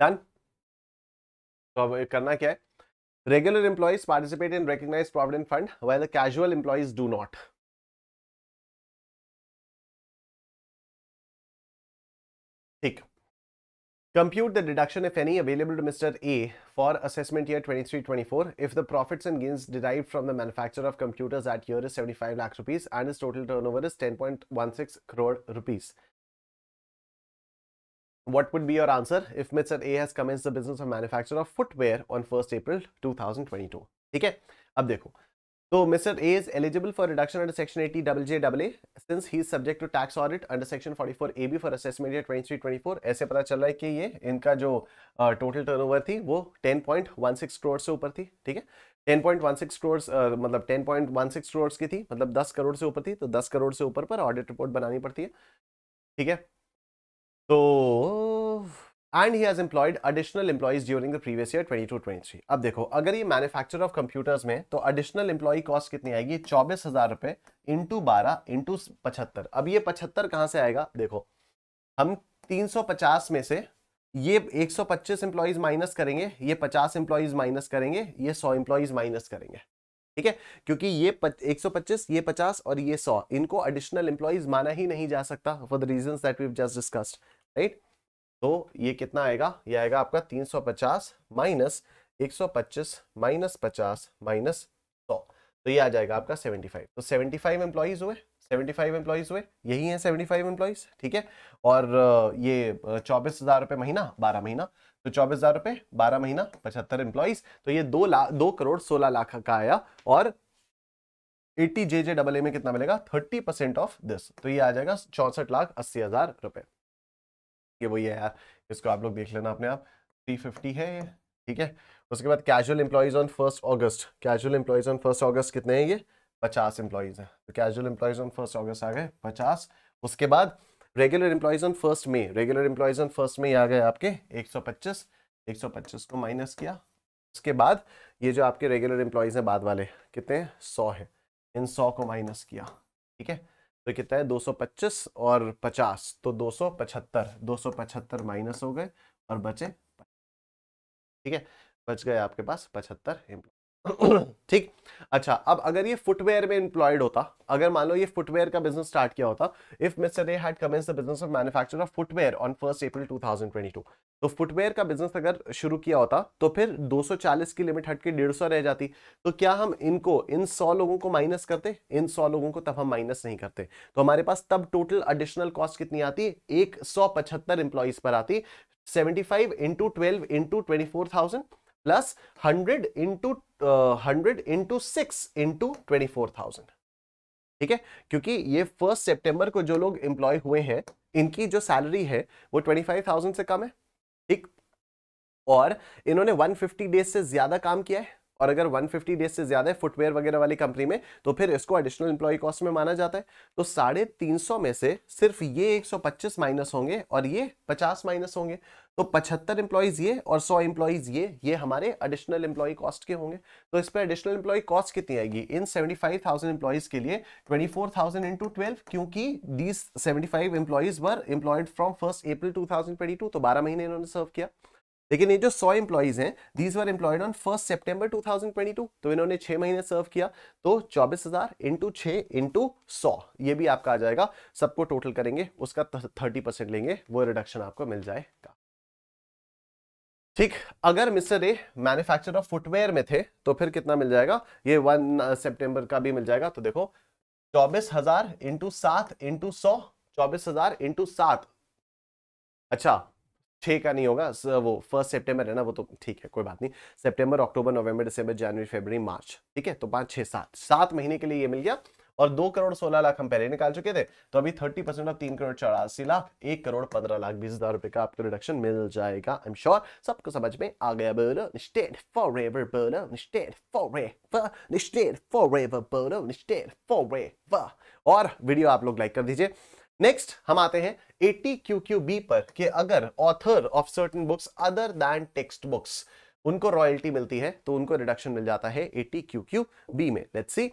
डन तो अब करना क्या है regular employees participate in recognise provident fund while the casual employees do not ठीक Compute the deduction, if any, available to Mr. A for assessment year 23-24 if the profits and gains derived from the manufacture of computers that year is 75 lakh rupees and his total turnover is 10.16 crore rupees. what would be your answer if Mitsat A has commenced the business of manufacture of footwear on 1st April 2022? ठीक है अब देखो तो mister A is eligible for reduction under section 80 double since he is subject to tax audit under Section 44 AB for assessment year 23 24 ऐसे पता चल रहा है कि ये इनका जो टोटल uh, टर्नओवर थी वो 10.16 crores से ऊपर थी ठीक है 10.16 करोड़ मतलब 10.16 करोड़ की थी मतलब 10 करोड़ से ऊपर थी तो 10 करोड़ से ऊपर पर ऑडिट रिपोर्ट बनानी पड़ती है ठीक है तो and he has employed additional employees during the previous year twenty three अब देखो अगर ये मैन्युफैक्चर ऑफ कंप्यूटर्स में तो एडिशनल एम्प्लॉई कॉस्ट कितनी आएगी चौबीस हज़ार रुपए इंटू बारह इंटू पचहत्तर अब ये पचहत्तर कहाँ से आएगा देखो हम तीन सौ पचास में से ये एक सौ पच्चीस एम्प्लॉयज माइनस करेंगे ये पचास एम्प्लॉयज माइनस करेंगे ये सौ एम्प्लॉयज माइनस करेंगे ठीक है क्योंकि ये एक सौ पच्चीस ये पचास और ये सौ इनको एडिशनल एम्प्लॉयज माना ही नहीं जा सकता for the reason that we just discussed right तो ये कितना आएगा ये आएगा आपका 350 माइनस पच्चीस माइनस पचास माइनस सौ तो ये आ जाएगा आपका 75 तो 75 एम्प्लॉयज़ हुए 75 एम्प्लॉयज़ हुए यही है 75 एम्प्लॉयज़ ठीक है और ये चौबीस हज़ार रुपये महीना 12 महीना तो चौबीस हज़ार रुपये बारह महीना पचहत्तर एम्प्लॉयज़ तो ये दो लाख दो करोड़ सोलह लाख का आया और eighty J J double A में कितना मिलेगा थर्टी परसेंट ऑफ दिस तो ये आ जाएगा चौंसठ लाख अस्सी हज़ार रुपये ये वही है यार इसको आप लोग देख लेना अपने आप 350 है ये ठीक है उसके बाद casual employees on first August casual employees on first August कितने हैं ये पचास एम्प्लॉयज़ हैं तो casual employees on first August आ गए पचास उसके बाद regular employees on first May regular employees on first May आ गए आपके 125 125 को माइनस किया उसके बाद ये जो आपके रेगुलर एम्प्लॉयज़ हैं बाद वाले कितने सौ है इन सौ को माइनस किया ठीक है तो कितना है 225 और 50 तो 275 275 माइनस हो गए और बचे ठीक है बच गए आपके पास 75 एम्प्लॉय ठीक अच्छा अब अगर ये फुटवेयर में इंप्लॉयड होता अगर मान लो ये फुटवेयर का बिजनेस स्टार्ट किया होता if mister they had commence the business of manufacture of footwear on first April 2022 तो फुटवेयर का बिजनेस अगर शुरू किया होता तो फिर 240 की लिमिट हट के 150 रह जाती तो क्या हम इनको इन 100 लोगों को माइनस करते इन 100 लोगों को तब हम माइनस नहीं करते तो हमारे पास तब टोटल एडिशनल कॉस्ट कितनी आती एक सौ पर आती seventy five into twelve into twenty four thousand plus hundred into hundred into six into twenty four thousand ठीक है क्योंकि ये फर्स्ट सितंबर को जो लोग इंप्लॉय हुए हैं इनकी जो सैलरी है वो ट्वेंटी फाइव थाउजेंड से कम है ठीक और इन्होंने वन फिफ्टी डेज से ज्यादा काम किया है और अगर 150 डेज से ज़्यादा है फुटवेयर वगैरह वाली कंपनी में तो फिर इसको एडिशनल इंप्लॉय कॉस्ट में माना जाता है तो साढ़े तीन सौ में से सिर्फ ये 125 माइनस होंगे और ये 50 माइनस होंगे तो 75 इंप्लॉयज ये और 100 इंप्लॉयज ये ये हमारे एडिशनल इंप्लॉय कॉस्ट के होंगे तो इस पर एडिशनल इंप्लॉय कॉस्ट कितनी आएगी इन 75,000 इंप्लॉयज के लिए 24,000 थाउजेंड इंटू ट्वेल्व क्योंकि these 75 employees were employed from first April two तो बारह महीने इन्होंने सर्व किया लेकिन ये जो सौ एम्प्लॉयज हैं these were employed on first September two तो इन्होंने छह महीने सर्व किया तो चौबीस हज़ार इंटू छ इंटू सौ ये भी आपका आ जाएगा सबको टोटल करेंगे उसका थर्टी परसेंट लेंगे वो रिडक्शन आपको मिल जाएगा ठीक अगर मिस्टर रे मैन्युफैक्चर ऑफ फुटवेयर में थे तो फिर कितना मिल जाएगा ये वन सितंबर uh, का भी मिल जाएगा तो देखो चौबीस हजार इंटू सात इंटू सौ चौबीस हजार इंटू सात अच्छा छः का नहीं होगा वो फर्स्ट सेप्टेम्बर है ना वो तो ठीक है कोई बात नहीं सेप्टेम्बर अक्टूबर नवंबर दिसंबर जनवरी फेबररी मार्च ठीक है तो पाँच छः सात सात महीने के लिए ये मिल गया और दो करोड़ सोलह लाख हम पहले निकाल चुके थे तो अभी थर्टी परसेंट ऑफ तीन करोड़ चौरासी लाख एक करोड़ पंद्रह लाख बीस हजार रुपए का आपको रिडक्शन मिल जाएगा आई एम श्योर सबको समझ में आ गया बोलो निस्टेड फॉर एवर बोलो निस्टेड फॉर एवर निस्टेड फॉर एवर बोलो निस्टेड फॉर एवर और वीडियो आप लोग लाइक कर दीजिए नेक्स्ट हम आते हैं एटी क्यू क्यू बी पर कि अगर author of certain books other than text books उनको रॉयल्टी मिलती है तो उनको रिडक्शन मिल जाता है एटी क्यू क्यू बी में let's see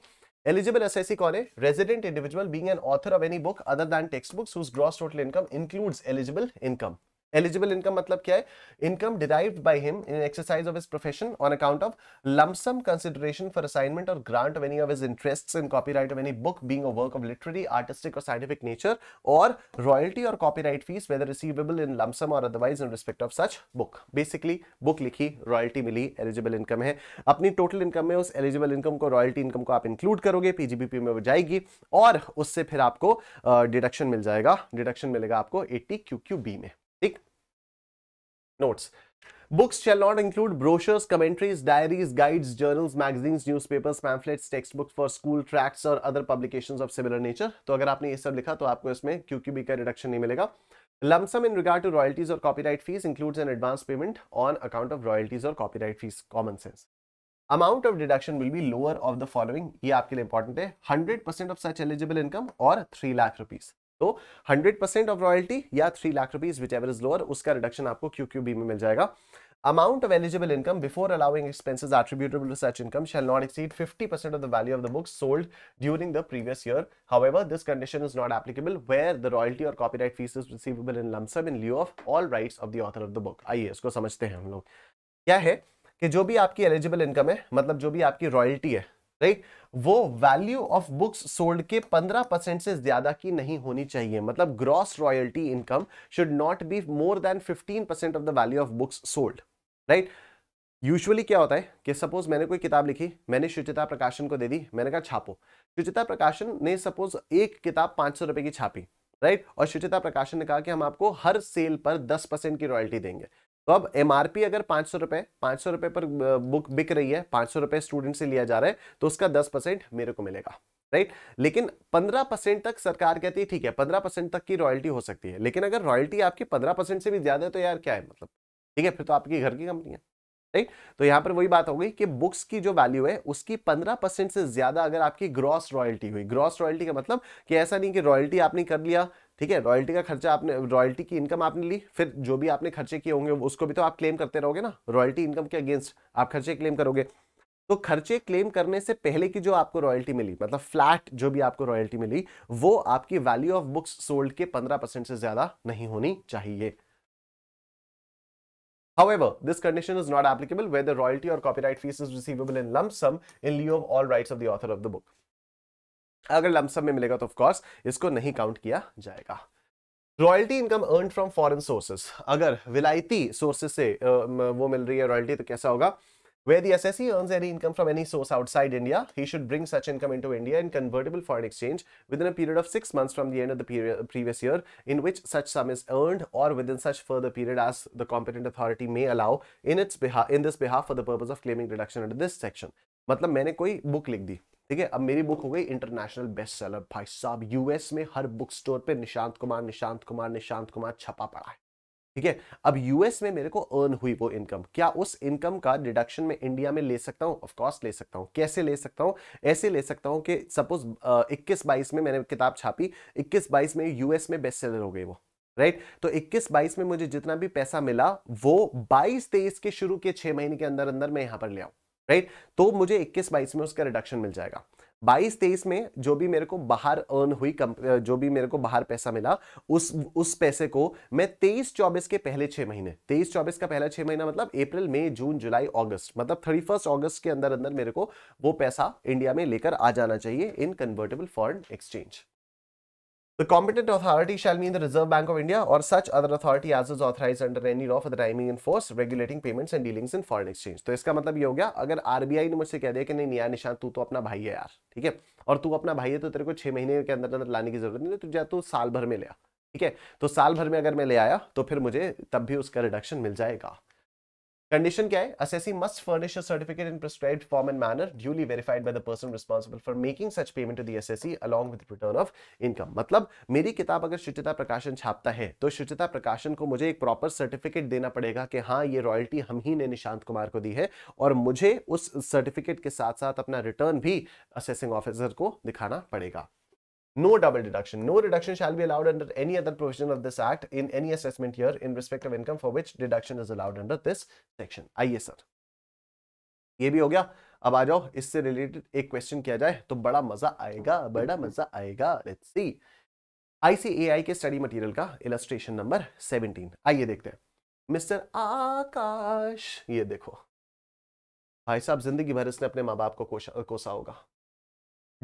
eligible assessee कौन है resident individual being an author of any book other than text books gross total income includes eligible income eligible income मतलब क्या है income derive by him in exercise of his profession on account of lump sum consideration for assignment और grant of any of his interest in right of any book being work of literary artistic और scientific nature और royalty और copyright fees whether receivable in lump sum और otherwise in respect of such book basically book लिखी royalty मिली eligible income है अपनी total income में उस एलिजिबल इनकम को रॉयल्टी इनकम को आप इंक्लूड करोगे पीजीबीपी में वो जाएगी और उससे फिर आपको डिडक्शन uh, मिल जाएगा डिडक्शन मिलेगा आपको एट्टी क्यू क्यू बी में ठीक notes not include brochures commentaries diaries guides journals magazines newspapers pamphlets text books for school tracts और other publication of similar nature तो अगर आपने ये सब लिखा तो आपको इसमें QQB का रिडक्शन नहीं मिलेगा lump sum in regard to royalties और copyright fees includes an advance payment on account of royalties और copyright fees common sense amount of deduction will be lower of the following ये आपके लिए इंपॉर्टेंट है hundred percent of such eligible income और three lakh rupees तो 100% percent of royalty या three lakh rupees whichever is lower उसका reduction आपको Q में मिल जाएगा amount of eligible income before allowing expenses attributable such income shall not exceed 50% percent of the value of the book sold during the previous year however this condition is not applicable where the royalty और copyright fees is receivable in lump sum in lieu of all rights of the author of the book आइए इसको समझते हैं हम लोग क्या है कि जो भी आपकी एलिजिबल इनकम है मतलब जो भी आपकी रॉयल्टी है राइट वो वैल्यू ऑफ बुक्स सोल्ड के 15 परसेंट से ज्यादा की नहीं होनी चाहिए मतलब gross royalty income should not be more than 15 percent of the value of books sold right usually क्या होता है कि सपोज मैंने कोई किताब लिखी मैंने शुचिता प्रकाशन को दे दी मैंने कहा छापो शुचिता प्रकाशन ने सपोज एक किताब पांच सौ रुपए की छापी राइट और शुचिता प्रकाशन ने कहा कि हम आपको हर सेल पर दस परसेंट की रॉयल्टी देंगे तो अब पी अगर पांच सौ रुपए पांच सौ रुपए पर बुक बिक रही है पांच सौ रुपए स्टूडेंट से लिया जा रहा है तो उसका दस परसेंट मेरे को मिलेगा राइट लेकिन पंद्रह परसेंट तक सरकार कहती है ठीक है पंद्रह परसेंट तक की रॉयल्टी हो सकती है लेकिन अगर रॉयल्टी आपकी पंद्रह परसेंट से भी ज्यादा है तो यार क्या है मतलब ठीक है फिर तो आपकी घर की कंपनी है राइट तो यहाँ पर वही बात हो गई कि बुक्स की जो वैल्यू है उसकी पंद्रह परसेंट से ज्यादा अगर आपकी ग्रॉस रॉयल्टी हुई ग्रॉस रॉयल्टी का मतलब कि ऐसा नहीं कि रॉयल्टी आपने कर लिया ठीक है रॉयल्टी का खर्चा आपने रॉयल्टी की इनकम आपने ली फिर जो भी आपने खर्चे किए होंगे उसको भी तो आप क्लेम करते रहोगे ना रॉयल्टी इनकम के अगेंस्ट आप खर्चे क्लेम करोगे तो खर्चे क्लेम करने से पहले की जो आपको रॉयल्टी मिली मतलब फ्लैट जो भी आपको रॉयल्टी मिली वो आपकी वैल्यू ऑफ बुक्स सोल्ड के पंद्रह परसेंट से ज्यादा नहीं होनी चाहिए However, this condition is not applicable where the royalty or copyright fees is receivable in lump sum in lieu of all rights of the author of the book. अगर lump sum में मिलेगा तो ऑफकोर्स इसको नहीं काउंट किया जाएगा royalty income earn from foreign sources अगर विलायती सोर्सेज से वो मिल रही है रॉयल्टी तो कैसा होगा where the assessee earns any income from any source outside India, he should bring such income into India in convertible foreign exchange within a period of six months from the end of the period, previous year in which such sum is earned or within such further period as the competent authority may allow in its behalf in this behalf for the purpose of claiming deduction under this section. मतलब मैंने कोई book लिख दी ठीक है अब मेरी book हो गई इंटरनेशनल बेस्ट सेलर भाई साहब यूएस में हर बुक स्टोर पर निशांत कुमार निशांत कुमार निशांत कुमार छपा पड़ा है ठीक है अब यूएस में मेरे को अर्न हुई वो इनकम क्या उस इनकम का डिडक्शन में इंडिया में ले सकता ऑफ कोर्स ले सकता हूं कैसे ले सकता हूं ऐसे ले सकता हूं कि सपोज इक्कीस बाईस में मैंने किताब छापी इक्कीस बाईस में यूएस में बेस्ट सेलर हो गई वो राइट तो 21 बाईस में मुझे जितना भी पैसा मिला वो बाईस तेईस के शुरू के छह महीने के अंदर अंदर मैं यहां पर ले आऊ राइट तो मुझे इक्कीस बाईस में उसका रिडक्शन मिल जाएगा बाईस तेईस में जो भी मेरे को बाहर अर्न हुई कम, जो भी मेरे को बाहर पैसा मिला उस उस पैसे को मैं तेईस चौबीस के पहले छह महीने तेईस चौबीस का पहला छह महीना मतलब अप्रैल मई जून जुलाई अगस्त मतलब थर्टी फर्स्ट अगस्त के अंदर अंदर मेरे को वो पैसा इंडिया में लेकर आ जाना चाहिए in convertible foreign exchange The competent authority shall mean the Reserve Bank of India or such other authority as is authorized under any law for the timing and force regulating payments and dealings in foreign exchange. तो इसका मतलब ये हो गया अगर RBI ने मुझसे कह दिया कि नहीं निया निशान तू तो अपना भाई है यार ठीक है और तू अपना भाई है तो तेरे को छह महीने के अंदर अंदर लाने की जरूरत नहीं है तो तू साल भर में ले आ ठीक है तो साल भर में अगर मैं ले आया तो फिर मुझे तब भी उसका रिडक्शन मिल जाएगा कंडीशन क्या है assessee must furnish a certificate in prescribe form and manner duly verified by the person responsible for making such payment to the SSC along with return of income मतलब मेरी किताब अगर शुचिता प्रकाशन छापता है तो शुचिता प्रकाशन को मुझे एक प्रॉपर सर्टिफिकेट देना पड़ेगा कि हाँ ये रॉयल्टी हम ही ने निशांत कुमार को दी है और मुझे उस सर्टिफिकेट के साथ साथ अपना रिटर्न भी असेसिंग ऑफिसर को दिखाना पड़ेगा No double deduction. No reduction shall be allowed under any other provision of this act in any assessment year in respect of income for which deduction is allowed under this section. aiye sir ye bhi ho gaya ab aa jao isse related ek question kiya jaye to bada maza aayega bada maza aayega let's see icai ke study material ka illustration number 17 aiye dekhte hain mr Akash ye dekho भाई साहब जिंदगी भर इसने अपने माँ बाप को कोसा होगा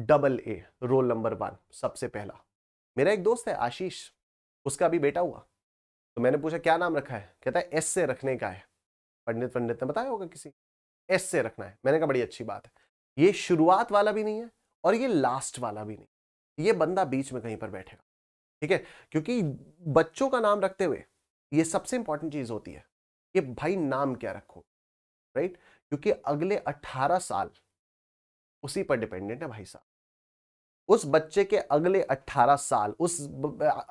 double A roll number one सबसे पहला मेरा एक दोस्त है आशीष उसका अभी बेटा हुआ तो मैंने पूछा क्या नाम रखा है कहता है एस से रखने का है पंडित पंडित ने बताया होगा किसी एस से रखना है मैंने कहा बड़ी अच्छी बात है ये शुरुआत वाला भी नहीं है और ये लास्ट वाला भी नहीं ये बंदा बीच में कहीं पर बैठेगा ठीक है क्योंकि बच्चों का नाम रखते हुए ये सबसे इंपॉर्टेंट चीज होती है कि भाई नाम क्या रखो राइट क्योंकि अगले 18 साल उसी पर डिपेंडेंट है भाई साहब उस बच्चे के अगले 18 साल उस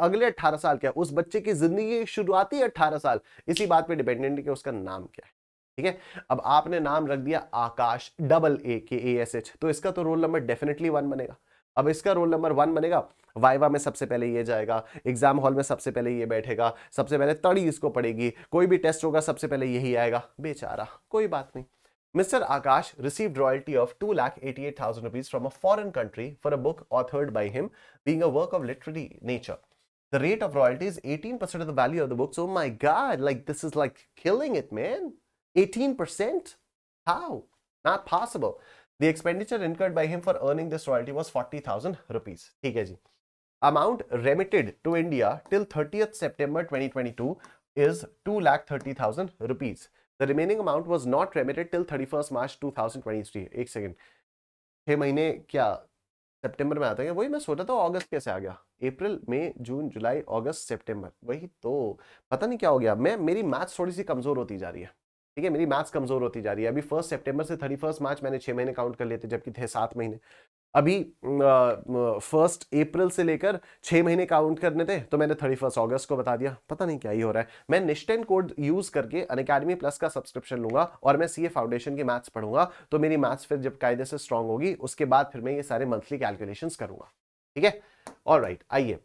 अगले 18 साल क्या उस बच्चे की जिंदगी की शुरुआती 18 साल इसी बात पे डिपेंडेंट है कि उसका नाम क्या है ठीक है अब आपने नाम रख दिया आकाश डबल ए के ए एस एच तो इसका तो रोल नंबर डेफिनेटली वन बनेगा अब इसका रोल नंबर वन बनेगा वाइवा में सबसे पहले ये जाएगा एग्जाम हॉल में सबसे पहले ये बैठेगा सबसे पहले तड़ी इसको पड़ेगी कोई भी टेस्ट होगा सबसे पहले यही आएगा बेचारा कोई बात नहीं Mr. Akash received royalty of 2,88,000 rupees from a foreign country for a book authored by him, being a work of literary nature. The rate of royalty is 18% of the value of the book. So my God, like this is like killing it, man. 18%? How? Not possible. The expenditure incurred by him for earning this royalty was 40,000 rupees. Okay, Amount remitted to India till 30th September 2022 is 2,30,000 rupees. The remaining amount was not remitted till thirty first March two thousand twenty three एक second छः महीने क्या September में आता है वही मैं सोचा था अगस्त कैसे आ गया अप्रैल मई जून जुलाई अगस्त सेप्टेम्बर वही तो पता नहीं क्या हो गया मैं मेरी मैथ्स थोड़ी सी कमज़ोर होती जा रही है ठीक है मेरी मैथ्स कमजोर होती जा रही है अभी फर्स्ट सेप्टेम्बर से थर्टी फर्स्ट मार्च मैंने छः महीने काउंट कर लिए थे जबकि थे सात महीने अभी फर्स्ट अप्रैल से लेकर छः महीने काउंट करने थे तो मैंने थर्टी फर्स्ट ऑगस्ट को बता दिया पता नहीं क्या ही हो रहा है मैं निश्टेन कोड यूज़ करके अन अकेडमी प्लस का सब्सक्रिप्शन लूँगा और मैं सीए फाउंडेशन की मैथ्स पढ़ूंगा तो मेरी मैथ्स फिर जब कायदे से स्ट्रांग होगी उसके बाद फिर मैं ये सारे मंथली कैलकुलेशन करूँगा ठीक है ऑल राइट आइए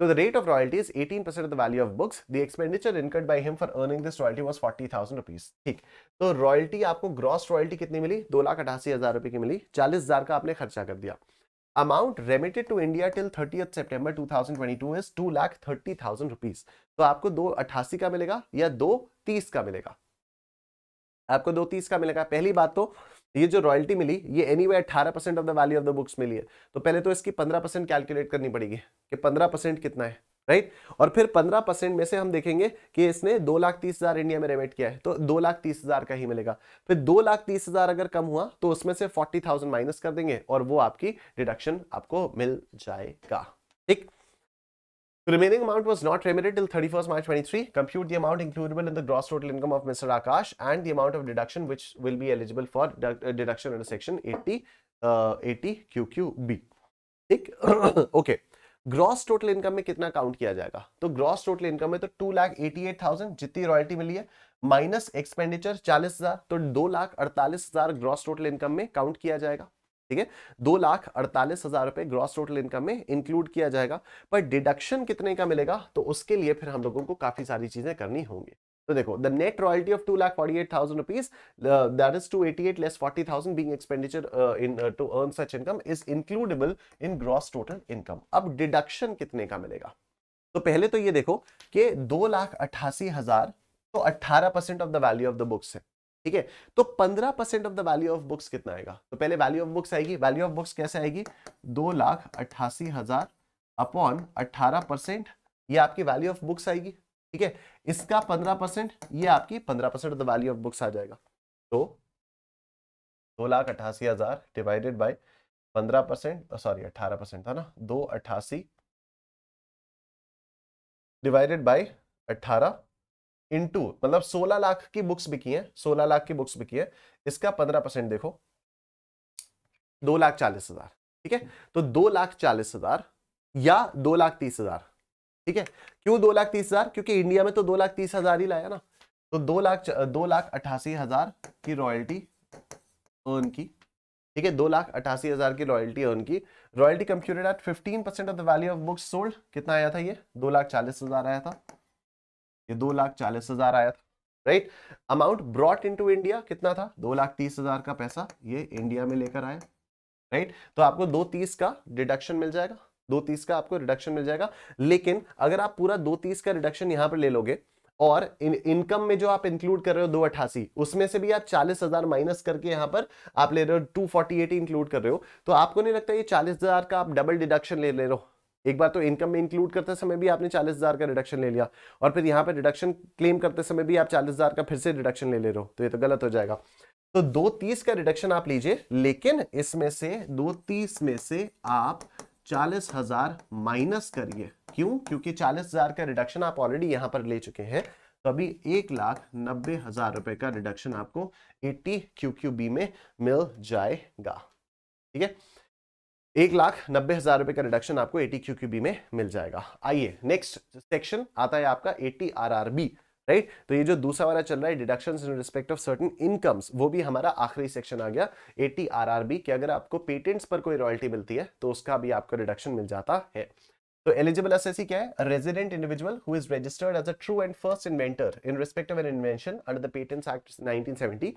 So the rate of royalty is 18% of the value of books. The expenditure incurred by him for earning this royalty was 40,000 rupees. ठीक तो royalty आपको gross royalty कितनी मिली 2 लाख अठासी हज़ार रुपये की मिली चालीस हज़ार का आपने खर्चा कर दिया amount remitted to India till 30th September 2022 is 2 lakh 30,000 rupees. तो आपको 2 अट्ठासी का मिलेगा या 2 30 का मिलेगा आपको 2 30 का मिलेगा पहली बात तो ये जो रॉयल्टी मिली ये एनी वे अठारह percent of the value of the books मिली है तो पहले तो इसकी पंद्रह परसेंट कैलकुलेट करनी पड़ेगी कि पंद्रह परसेंट कितना है राइट और फिर पंद्रह परसेंट में से हम देखेंगे कि इसने दो लाख तीस हजार इंडिया में रेमेट किया है तो दो लाख तीस हजार का ही मिलेगा फिर दो लाख तीस हजार अगर कम हुआ तो उसमें से फोर्टी थाउजेंड माइनस कर देंगे और वो आपकी डिडक्शन आपको मिल जाएगा ठीक The remaining amount was not remitted till 31st March 23. Compute the amount includable in the gross total income of Mr. Akash and the amount of deduction which will be eligible for deduction under section 80, uh, 80 QQB. okay. Okay gross total income में कितना count किया जाएगा तो gross total income में तो two lakh eighty eight thousand जितनी royalty मिली है माइनस एक्सपेंडिचर चालीस हजार तो दो लाख अड़तालीस हजार ग्रॉस टोटल इनकम में काउंट किया जाएगा ठीक है दो लाख अड़तालीस हजार रुपए ग्रॉस टोटल इनकम में इंक्लूड किया जाएगा पर डिडक्शन कितने का मिलेगा तो उसके लिए फिर हम लोगों को काफी सारी चीजें करनी होंगी तो देखो the net royalty of two lakh forty eight thousand rupees that is two eighty eight less forty thousand being expenditure in to earn such income is includable in gross total income अब डिडक्शन कितने का मिलेगा तो पहले तो ये देखो कि दो लाख अट्ठासी हजार तो अट्ठारह percent of the value of the books है ठीक है तो 15 percent of the value of books कितना आएगा तो पहले वैल्यू ऑफ बुक्स आएगी वैल्यू ऑफ बुक्स कैसे आएगी दो लाख अट्ठासी हजार अपॉन अठारह परसेंट ये आपकी वैल्यू ऑफ बुक्स आएगी ठीक है इसका पंद्रह परसेंट ये आपकी पंद्रह percent of the value of books आ जाएगा तो दो लाख अट्ठासी हजार डिवाइडेड बाई पंद्रह परसेंट सॉरी अट्ठारह परसेंट था ना दो अट्ठासी डिवाइडेड बाई अट्ठारह इनटू मतलब 16 लाख की बुक्स बिकी हैं 16 लाख की बुक्स बिकी है इसका 15 परसेंट देखो दो लाख चालीस हजार ठीक है तो दो लाख चालीस हजार या दो लाख तीस हजार ठीक है क्यों दो लाख तीस हजार क्योंकि इंडिया में तो दो लाख तीस हजार ही लाया ना तो दो लाख दो लाख अट्ठासी हजार की रॉयल्टी अर्न की ठीक है दो लाख अट्ठासी हजार की रॉयल्टी अर्न की royalty computed at fifteen percent of the value of books sold कितना आया था ये दो लाख चालीस हजार आया था ये दो लाख चालीस हजार आया था right amount brought into India कितना था दो लाख तीस हजार का पैसा ये इंडिया में लेकर आया राइट तो आपको दो तीस का डिडक्शन मिल जाएगा दो तीस का आपको रिडक्शन मिल जाएगा लेकिन अगर आप पूरा दो तीस का रिडक्शन यहां पर ले लोगे और इन इनकम में जो आप इंक्लूड कर रहे हो दो अठासी उसमें से भी आप चालीस हजार माइनस करके यहां पर आप ले रहे हो टू फोर्टी एट इंक्लूड कर रहे हो तो आपको नहीं लगता ये चालीस हजार का आप डबल डिडक्शन ले ले रहे हो एक बार तो इनकम में इंक्लूड करते समय भी आपने चालीस हज़ार का रिडक्शन ले लिया और फिर यहाँ पर रिडक्शन क्लेम करते समय भी आप चालीस हज़ार का फिर से रिडक्शन ले ले रहे हो तो ये तो गलत हो जाएगा तो दो तीस का रिडक्शन आप लीजिए लेकिन इसमें से दो तीस में से आप चालीस हजार माइनस करिए क्यों क्योंकि चालीस हजार का रिडक्शन आप ऑलरेडी यहां पर ले चुके हैं तो अभी एक लाख नब्बे हजार रुपए का रिडक्शन आपको एट्टी क्यू क्यू बी में मिल जाएगा ठीक है एक लाख नब्बे हजार रुपए का रिडक्शन आपको एटी क्यू क्यूबी में मिल जाएगा आइए नेक्स्ट सेक्शन आता है आपका eighty R R B right तो ये जो दूसरा वाला चल रहा है deduction in respect of certain incomes वो भी हमारा आखिरी सेक्शन आ गया एटी आर आर बी कि अगर आपको पेटेंट्स पर कोई रॉयल्टी मिलती है तो उसका भी आपको रिडक्शन मिल जाता है So eligible assessee क्या a resident individual who is registered as a true and first inventor in respect of an invention under the Patents Act 1970,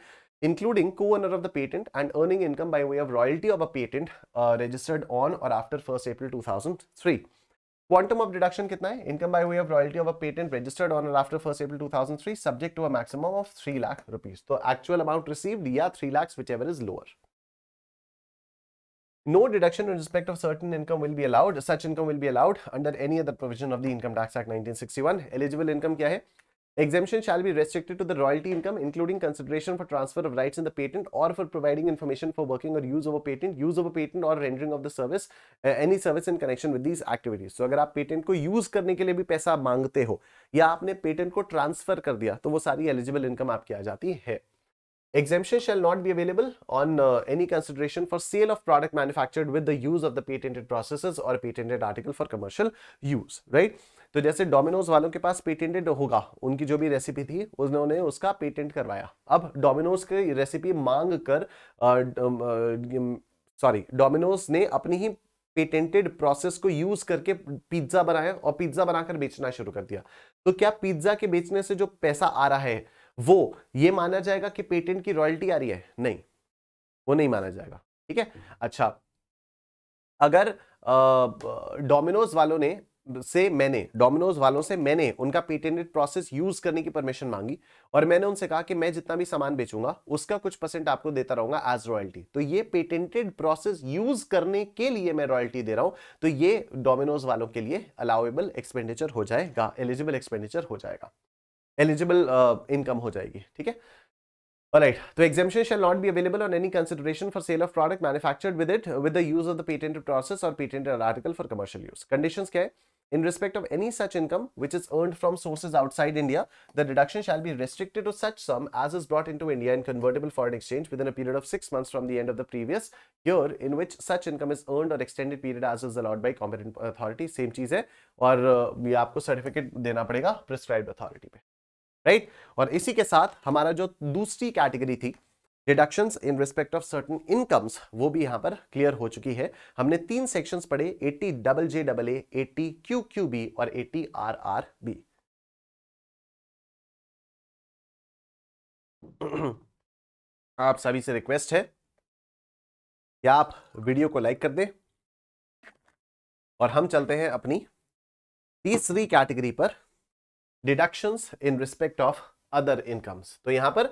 including co-owner of the patent and earning income by way of royalty of a patent uh, registered on or after 1st April 2003. Quantum of deduction kitna Income by way of royalty of a patent registered on or after 1st April 2003, subject to a maximum of 3 lakh rupees. So actual amount received, yeah, 3 lakhs, whichever is lower. No deduction in respect of certain income will be allowed. Such income will be allowed under any other provision of the Income Tax Act 1961. Eligible income kya hai Exemption shall be restricted to the royalty income, including consideration for transfer of rights in the patent or for providing information for working or use of a patent, use of a patent or rendering of the service, uh, any service in connection with these activities. So agar aap patent ko use karne ke liye bhi paisa mangte ho ya aapne patent ko transfer kar diya to wo sari eligible income aapki aa jati hai Exemption shall not be available on uh, any consideration for sale of product manufactured with the use of the patented processes or patented article for commercial use, right? तो जैसे Domino's वालों के पास patented होगा उनकी जो भी recipe थी उन्होंने उसका पेटेंट करवाया अब डोमिनोज की रेसिपी मांग कर सॉरी डोमिनोज ने अपनी ही पेटेंटेड प्रोसेस को यूज करके पिज्जा बनाया और पिज्जा बनाकर बेचना शुरू कर दिया तो क्या पिज्जा के बेचने से जो पैसा आ रहा है वो ये माना जाएगा कि पेटेंट की रॉयल्टी आ रही है नहीं वो नहीं माना जाएगा ठीक है अच्छा अगर डोमिनोज वालों ने से मैंने डोमिनोज वालों से मैंने उनका पेटेंटेड प्रोसेस यूज करने की परमिशन मांगी और मैंने उनसे कहा कि मैं जितना भी सामान बेचूंगा उसका कुछ परसेंट आपको देता रहूंगा एज रॉयल्टी तो ये पेटेंटेड प्रोसेस यूज करने के लिए मैं रॉयल्टी दे रहा हूं तो ये डोमिनोज वालों के लिए अलाउेबल एक्सपेंडिचर हो जाएगा एलिजिबल एक्सपेंडिचर हो जाएगा एलिजिबल इनकम uh, हो जाएगी ठीक है राइट तो exemption shall not be available on any consideration for sale of product manufactured with it with use of the patent process और patent article for commercial use condition क्या है in respect of any such income which is earn from sources outside India the deduction shall be restricted to such sum as is brought into India in convertible foreign exchange within period of six month from the end of the previous year in which such income is earn और extended period as is allot by competent authority same चीज है और आपको certificate देना पड़ेगा prescribe authority पे right और इसी के साथ हमारा जो दूसरी कैटेगरी थी deduction in respect of certain incomes वो भी यहाँ पर क्लियर हो चुकी है हमने तीन सेक्शन पढ़े eighty double J double A eighty Q Q B और एटी आर आर बी आप सभी से रिक्वेस्ट है कि आप वीडियो को लाइक कर दें और हम चलते हैं अपनी तीसरी कैटेगरी पर deductions in respect of other incomes तो यहां पर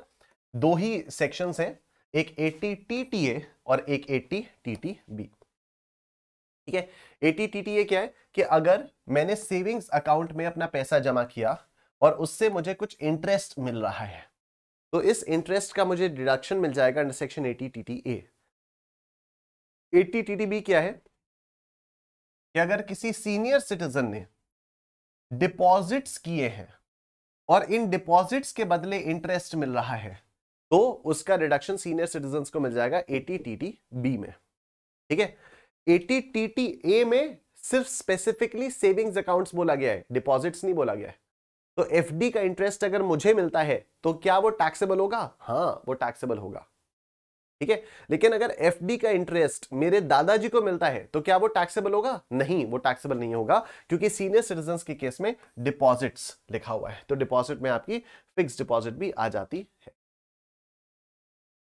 दो ही सेक्शंस हैं एक एटी टी टी ए और एक एटी टी टी बी ठीक है एटी टी टी ए क्या है कि अगर मैंने सेविंग्स अकाउंट में अपना पैसा जमा किया और उससे मुझे कुछ इंटरेस्ट मिल रहा है तो इस इंटरेस्ट का मुझे डिडक्शन मिल जाएगा under section eighty T T A eighty T T B क्या है कि अगर किसी सीनियर सिटीजन ने डिपॉजिट्स किए हैं और इन डिपॉजिट्स के बदले इंटरेस्ट मिल रहा है तो उसका रिडक्शन सीनियर सिटीजन को मिल जाएगा एटी टी टी बी में ठीक है एटी टी टी ए में सिर्फ स्पेसिफिकली सेविंग्स अकाउंट्स बोला गया है डिपॉजिट्स नहीं बोला गया है तो एफडी का इंटरेस्ट अगर मुझे मिलता है तो क्या वो टैक्सेबल होगा हाँ वो टैक्सेबल होगा ठीक है लेकिन अगर एफ का इंटरेस्ट मेरे दादाजी को मिलता है तो क्या वो टैक्सेबल होगा नहीं वो टैक्सेबल नहीं होगा क्योंकि सीनियर सिटीजन के केस में डिपॉजिट लिखा हुआ है तो डिपॉजिट में आपकी फिक्स डिपॉजिट भी आ जाती है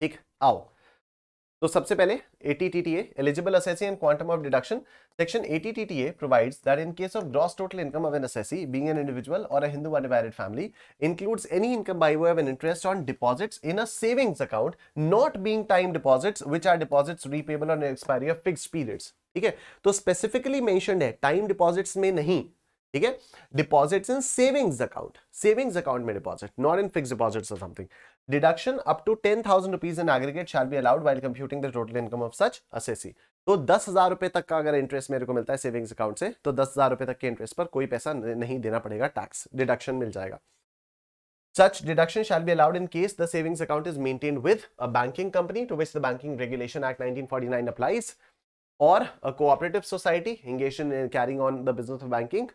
ठीक आओ तो सबसे पहले ATTTA eligible assessee and quantum of deduction section ATTTA provides that in case of gross total income of an assessee being an individual or a Hindu undivided family includes any income by way of an interest on deposits in a savings account not being time deposits which are deposits repayable on expiry of fixed periods ठीक है तो specifically mentioned है time deposits में नहीं ठीक है deposits in savings account savings account में deposit not in fix deposits और something deduction up to ten thousand rupees in aggregate shall be allowed while computing the total income of such assessee तो दस हजार रुपए तक का अगर interest मेरे को मिलता है सेविंग्स अकाउंट से तो दस हजार रुपए तक के इंटरेस्ट पर कोई पैसा नहीं देना पड़ेगा टैक्स डिडक्शन मिल जाएगा such deduction shall be allowed in case the savings account is maintain with a banking company to which the banking regulation act nineteen applies और a cooperative society engaged carrying on the business of banking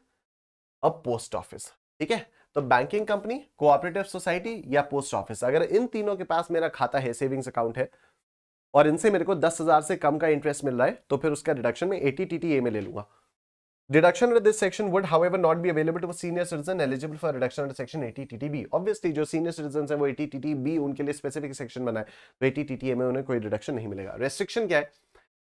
a post office ठीक है तो banking company cooperative society या post office अगर इन तीनों के पास मेरा खाता है सेविंग्स अकाउंट है और इनसे मेरे को दस हजार से कम का इंटरेस्ट मिल रहा है तो फिर उसका डिडक्शन में एटी टी टी ए में ले लूंगा deduction this section would however not be available to senior citizen eligible for reduction section eighty T T B obviously जो सीनियर सिटीजन है वो एटी टी टी बी उनके लिए specific section बनाए तो एटी टी टी ए में उन्हें कोई डिडक्शन नहीं मिलेगा रेस्ट्रिक्शन क्या है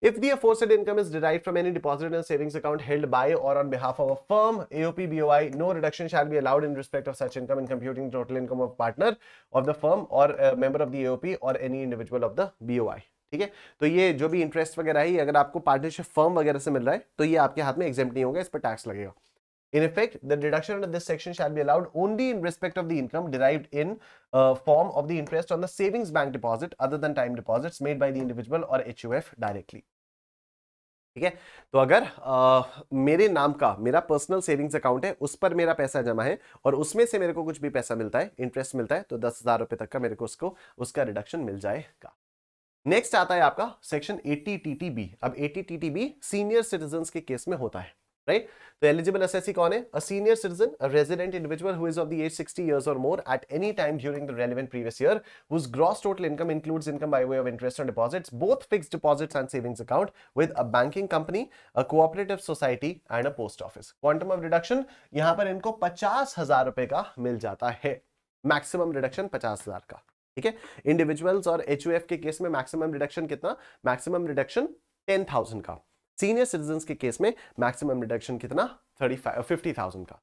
If the aforesaid income is derived from any deposit in a savings account held by or on behalf of a firm, AOP BOI, no reduction shall be allowed in respect of such income in computing total income of partner of the firm or a member of the AOP or any individual of the BOI. ठीक है तो ये जो भी interest वगैरह है अगर आपको पार्टनरशिप फर्म वगैरह से मिल रहा है तो ये आपके हाथ में एग्जेप्ट नहीं होगा इस पर टैक्स लगेगा In effect, the deduction under this section shall be allowed only in respect of the income derived in uh, form of the interest on the savings bank deposit other than time deposits made by the individual or HUF directly. ठीक है तो अगर आ, मेरे नाम का मेरा personal savings account है उस पर मेरा पैसा जमा है और उसमें से मेरे को कुछ भी पैसा मिलता है इंटरेस्ट मिलता है तो दस हज़ार रुपए तक का मेरे को उसको उसका रिडक्शन मिल जाएगा नेक्स्ट आता है आपका section eighty T T B अब eighty T T B senior citizen के केस में होता है right? The eligible assessee कौन है? A senior citizen, a resident individual who is of the age 60 years or more at any time during the relevant previous year, whose gross total income includes income by way of interest on deposits, both fixed deposits and savings account, with a banking company, a cooperative society and a post office. Quantum of reduction यहाँ पर इनको पचास हजार रुपए का मिल जाता है maximum reduction पचास हजार का ठीक है इंडिविजुअल्स और एच के केस में मैक्सिमम रिडक्शन कितना मैक्सिमम रिडक्शन टेन थाउजेंड का सीनियर सिटीजन के केस में मैक्सिमम डिडक्शन कितना थर्टी फिफ्टी थाउजेंड का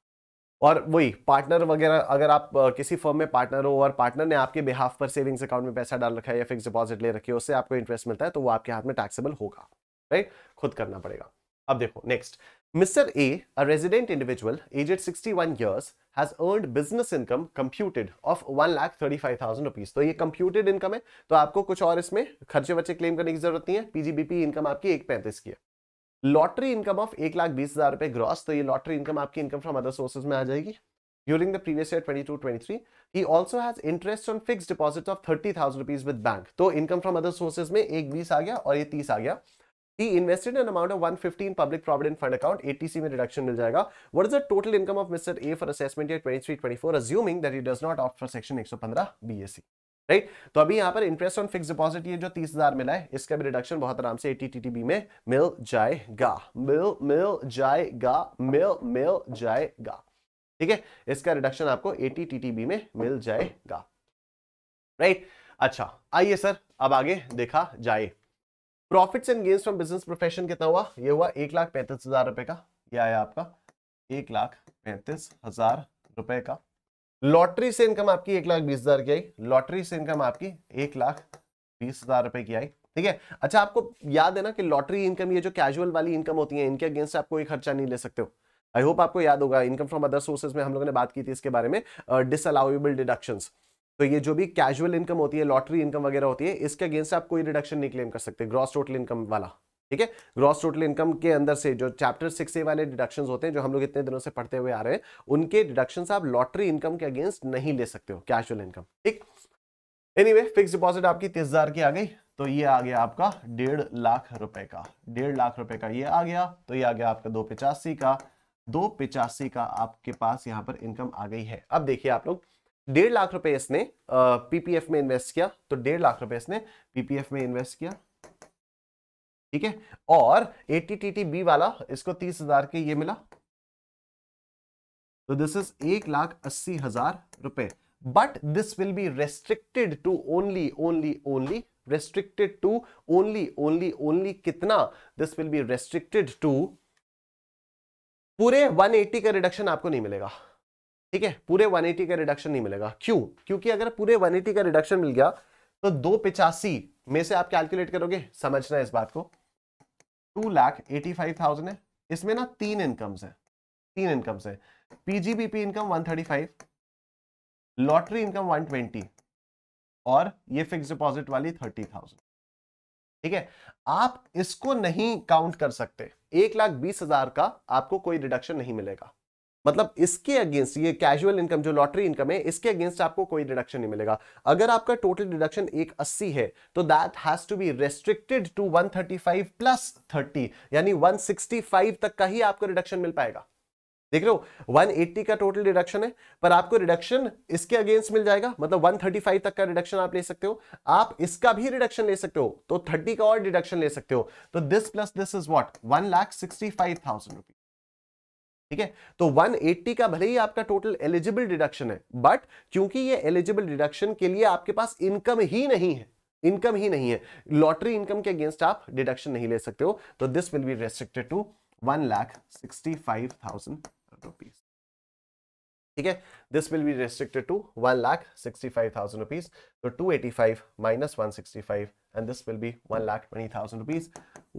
और वही पार्टनर वगैरह अगर आप किसी फर्म में पार्टनर हो और पार्टनर ने आपके बिहाफ पर सेविंग्स अकाउंट में पैसा डाल रखा है या फिक्स डिपॉजिट ले रखी है उससे आपको इंटरेस्ट मिलता है तो वो आपके हाथ में टैक्सेबल होगा राइट खुद करना पड़ेगा अब देखो next Mr. A, a resident individual aged 61 years, has earned business income computed of 1,35,000 rupees. तो ये कंप्यूटेड इनकम है तो आपको कुछ और इसमें खर्चे वर्चे क्लेम करने की जरूरत नहीं है पीजीबीपी इनकम आपकी एक पैंतीस की है लॉटरी इनकम ऑफ एक लाख बीस हजार रुपए ग्रॉस तो ये लॉटरी इनकम आपकी इनकम फ्रॉम अदर सोर्सेज में आ जाएगी during the previous year 22 23 he also has interest on fixed deposits of 30000 rupees with bank तो इनकम फ्रॉम अदर सोर्सेज में एक 20 आ गया और ये 30 आ गया He invested an amount of 115 public provident fund account ATC में reduction मिल जाएगा. What is the total income of Mr. A for assessment year 23-24 assuming that he does not opt for section 115 BSc? Right right? तो अभी यहां पर interest on fix deposit ये जो तीस हजार मिला है इसका भी रिडक्शन बहुत आराम से एटीटीटीबी में मिल जाएगा मिल मिल जाएगा मिल मिल जाएगा ठीक है इसका रिडक्शन आपको एटीटीटीबी में मिल जाएगा राइट right? अच्छा आइए सर अब आगे देखा जाए profits and gains from business profession कितना हुआ ये हुआ एक लाख पैंतीस हजार रुपए का यह आया आपका एक लाख पैंतीस हजार रुपए का लॉटरी से इनकम आपकी एक लाख बीस हजार की आई लॉटरी से इनकम आपकी एक लाख बीस हजार रुपए की आई ठीक है अच्छा आपको याद है ना कि लॉटरी इनकम ये जो कैजुअल वाली इनकम होती है इनके अगेंस्ट आप कोई खर्चा नहीं ले सकते हो आई होप आपको याद होगा इनकम फ्रॉम अदर सोर्सेज में हम लोगों ने बात की थी इसके बारे में डिसअलाउएबल डिडक्शन तो ये जो भी कैजुअल इनकम होती है लॉटरी इनकम वगैरह होती है इसके अगेंस्ट आप कोई रिडक्शन नहीं क्लेम कर सकते ग्रॉस टोटल इनकम वाला ठीक है ग्रॉस टोटल इनकम के अंदर से जो चैप्टर सिक्स ए वाले डिडक्शन होते हैं जो हम लोग इतने दिनों से पढ़ते हुए आ रहे हैं उनके डिडक्शन आप लॉटरी इनकम के अगेंस्ट नहीं ले सकते हो कैजुअल इनकम ठीक एनी फिक्स डिपॉजिट आपकी तीस की आ गई तो ये आ गया आपका डेढ़ लाख रुपए का डेढ़ लाख रुपए का ये आ गया तो ये आ गया आपका दो पिचासी का दो पिचासी का आपके पास यहाँ पर इनकम आ गई है अब देखिए आप लोग डेढ़ लाख रुपए इसने पीपीएफ में इन्वेस्ट किया तो डेढ़ लाख रुपए इसने पीपीएफ में इन्वेस्ट किया ठीक है और टी बी वाला इसको तीस हजार के ये मिला तो दिस इज एक लाख अस्सी हजार रुपए but this will be restricted to only only only restricted to only only only कितना this will be restricted to पूरे 180 का रिडक्शन आपको नहीं मिलेगा ठीक है पूरे 180 का रिडक्शन नहीं मिलेगा क्यों क्योंकि अगर पूरे 180 का रिडक्शन मिल गया तो दो पिचासी में से आप कैलकुलेट करोगे समझना इस बात को two lakh eighty five thousand है इसमें ना तीन इनकम्स है तीन इनकम्स है PGBP income one thirty five lottery income one twenty और ये फिक्स डिपॉजिट वाली थर्टी थाउजेंड ठीक है आप इसको नहीं काउंट कर सकते एक लाख बीस हजार का आपको कोई रिडक्शन नहीं मिलेगा मतलब इसके अगेंस्ट ये कैजुअल इनकम जो लॉटरी इनकम है इसके अगेंस्ट आपको कोई डिडक्शन नहीं मिलेगा अगर आपका टोटल डिडक्शन एक अस्सी है तो that has to be restricted to 135 plus 30 यानी 165 तक का ही आपको रिडक्शन मिल पाएगा देख रहे हो 180 का टोटल डिडक्शन है पर आपको रिडक्शन इसके अगेंस्ट मिल जाएगा मतलब 135 तक का रिडक्शन आप ले सकते हो आप इसका भी रिडक्शन ले सकते हो तो 30 का और डिडक्शन ले सकते हो तो this plus this is what one lakh sixty five thousand ठीक है तो 180 का भले ही आपका टोटल एलिजिबल डिडक्शन है बट क्योंकि ये एलिजिबल डिडक्शन के लिए आपके पास इनकम ही नहीं है इनकम ही नहीं है लॉटरी इनकम के अगेंस्ट आप डिडक्शन नहीं ले सकते हो तो this will be restricted to one lakh sixty five thousand rupees ठीक है this will be restricted to one lakh sixty five thousand rupees तो two eighty five minus one sixty five and this will be one lakh twenty thousand rupees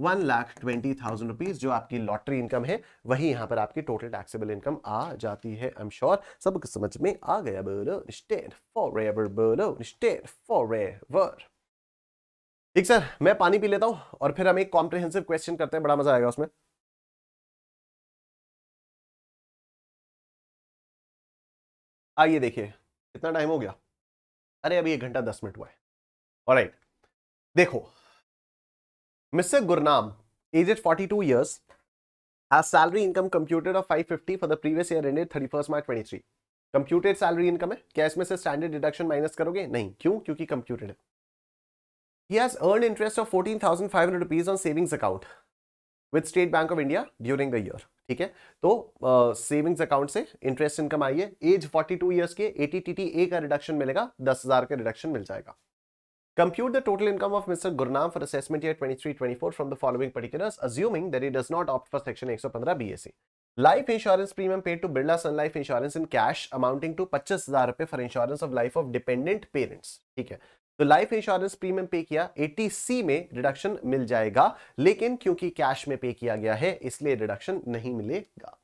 one lakh twenty thousand rupees जो आपकी lottery income है वही यहाँ पर आपकी total taxable income आ जाती है आई एम श्योर सब कुछ समझ में आ गया बोलो स्टेट फॉर एवर बोलो स्टेट फॉर एवर ठीक सर मैं पानी पी लेता हूँ और फिर हम एक कॉम्प्रिहेंसिव क्वेश्चन करते हैं बड़ा मजा आएगा उसमें आइए देखिए कितना टाइम हो गया अरे अभी एक घंटा दस मिनट हुआ है राइट देखो mister Gurnam age is forty two years age salary income computed of five fifty for the previous year ended thirty first March twenty three computed salary income है क्या इसमें से स्टैंडर्ड डिडक्शन माइनस करोगे नहीं क्यों क्योंकि कंप्यूटेड है he has earn interest of fourteen thousand five hundred rupees on savings account with State Bank of India during the year ठीक है तो सेविंग्स uh, अकाउंट से इंटरेस्ट इनकम आई है एज 42 टू ईयर्स के एटी ए का reduction मिलेगा दस हजार का रिडक्शन मिल जाएगा compute the total income of mister Gurnam for assessment year twenty four from the following particulars assuming that he does not opt for section एक सौ पंद्रह life insurance premium paid to Birla Sun Life Insurance in cash amounting to पच्चीस हजार रुपए for insurance of life of dependent parents ठीक है तो life insurance premium पे किया 80 सी में रिडक्शन मिल जाएगा लेकिन क्योंकि कैश में पे किया गया है इसलिए रिडक्शन नहीं मिलेगा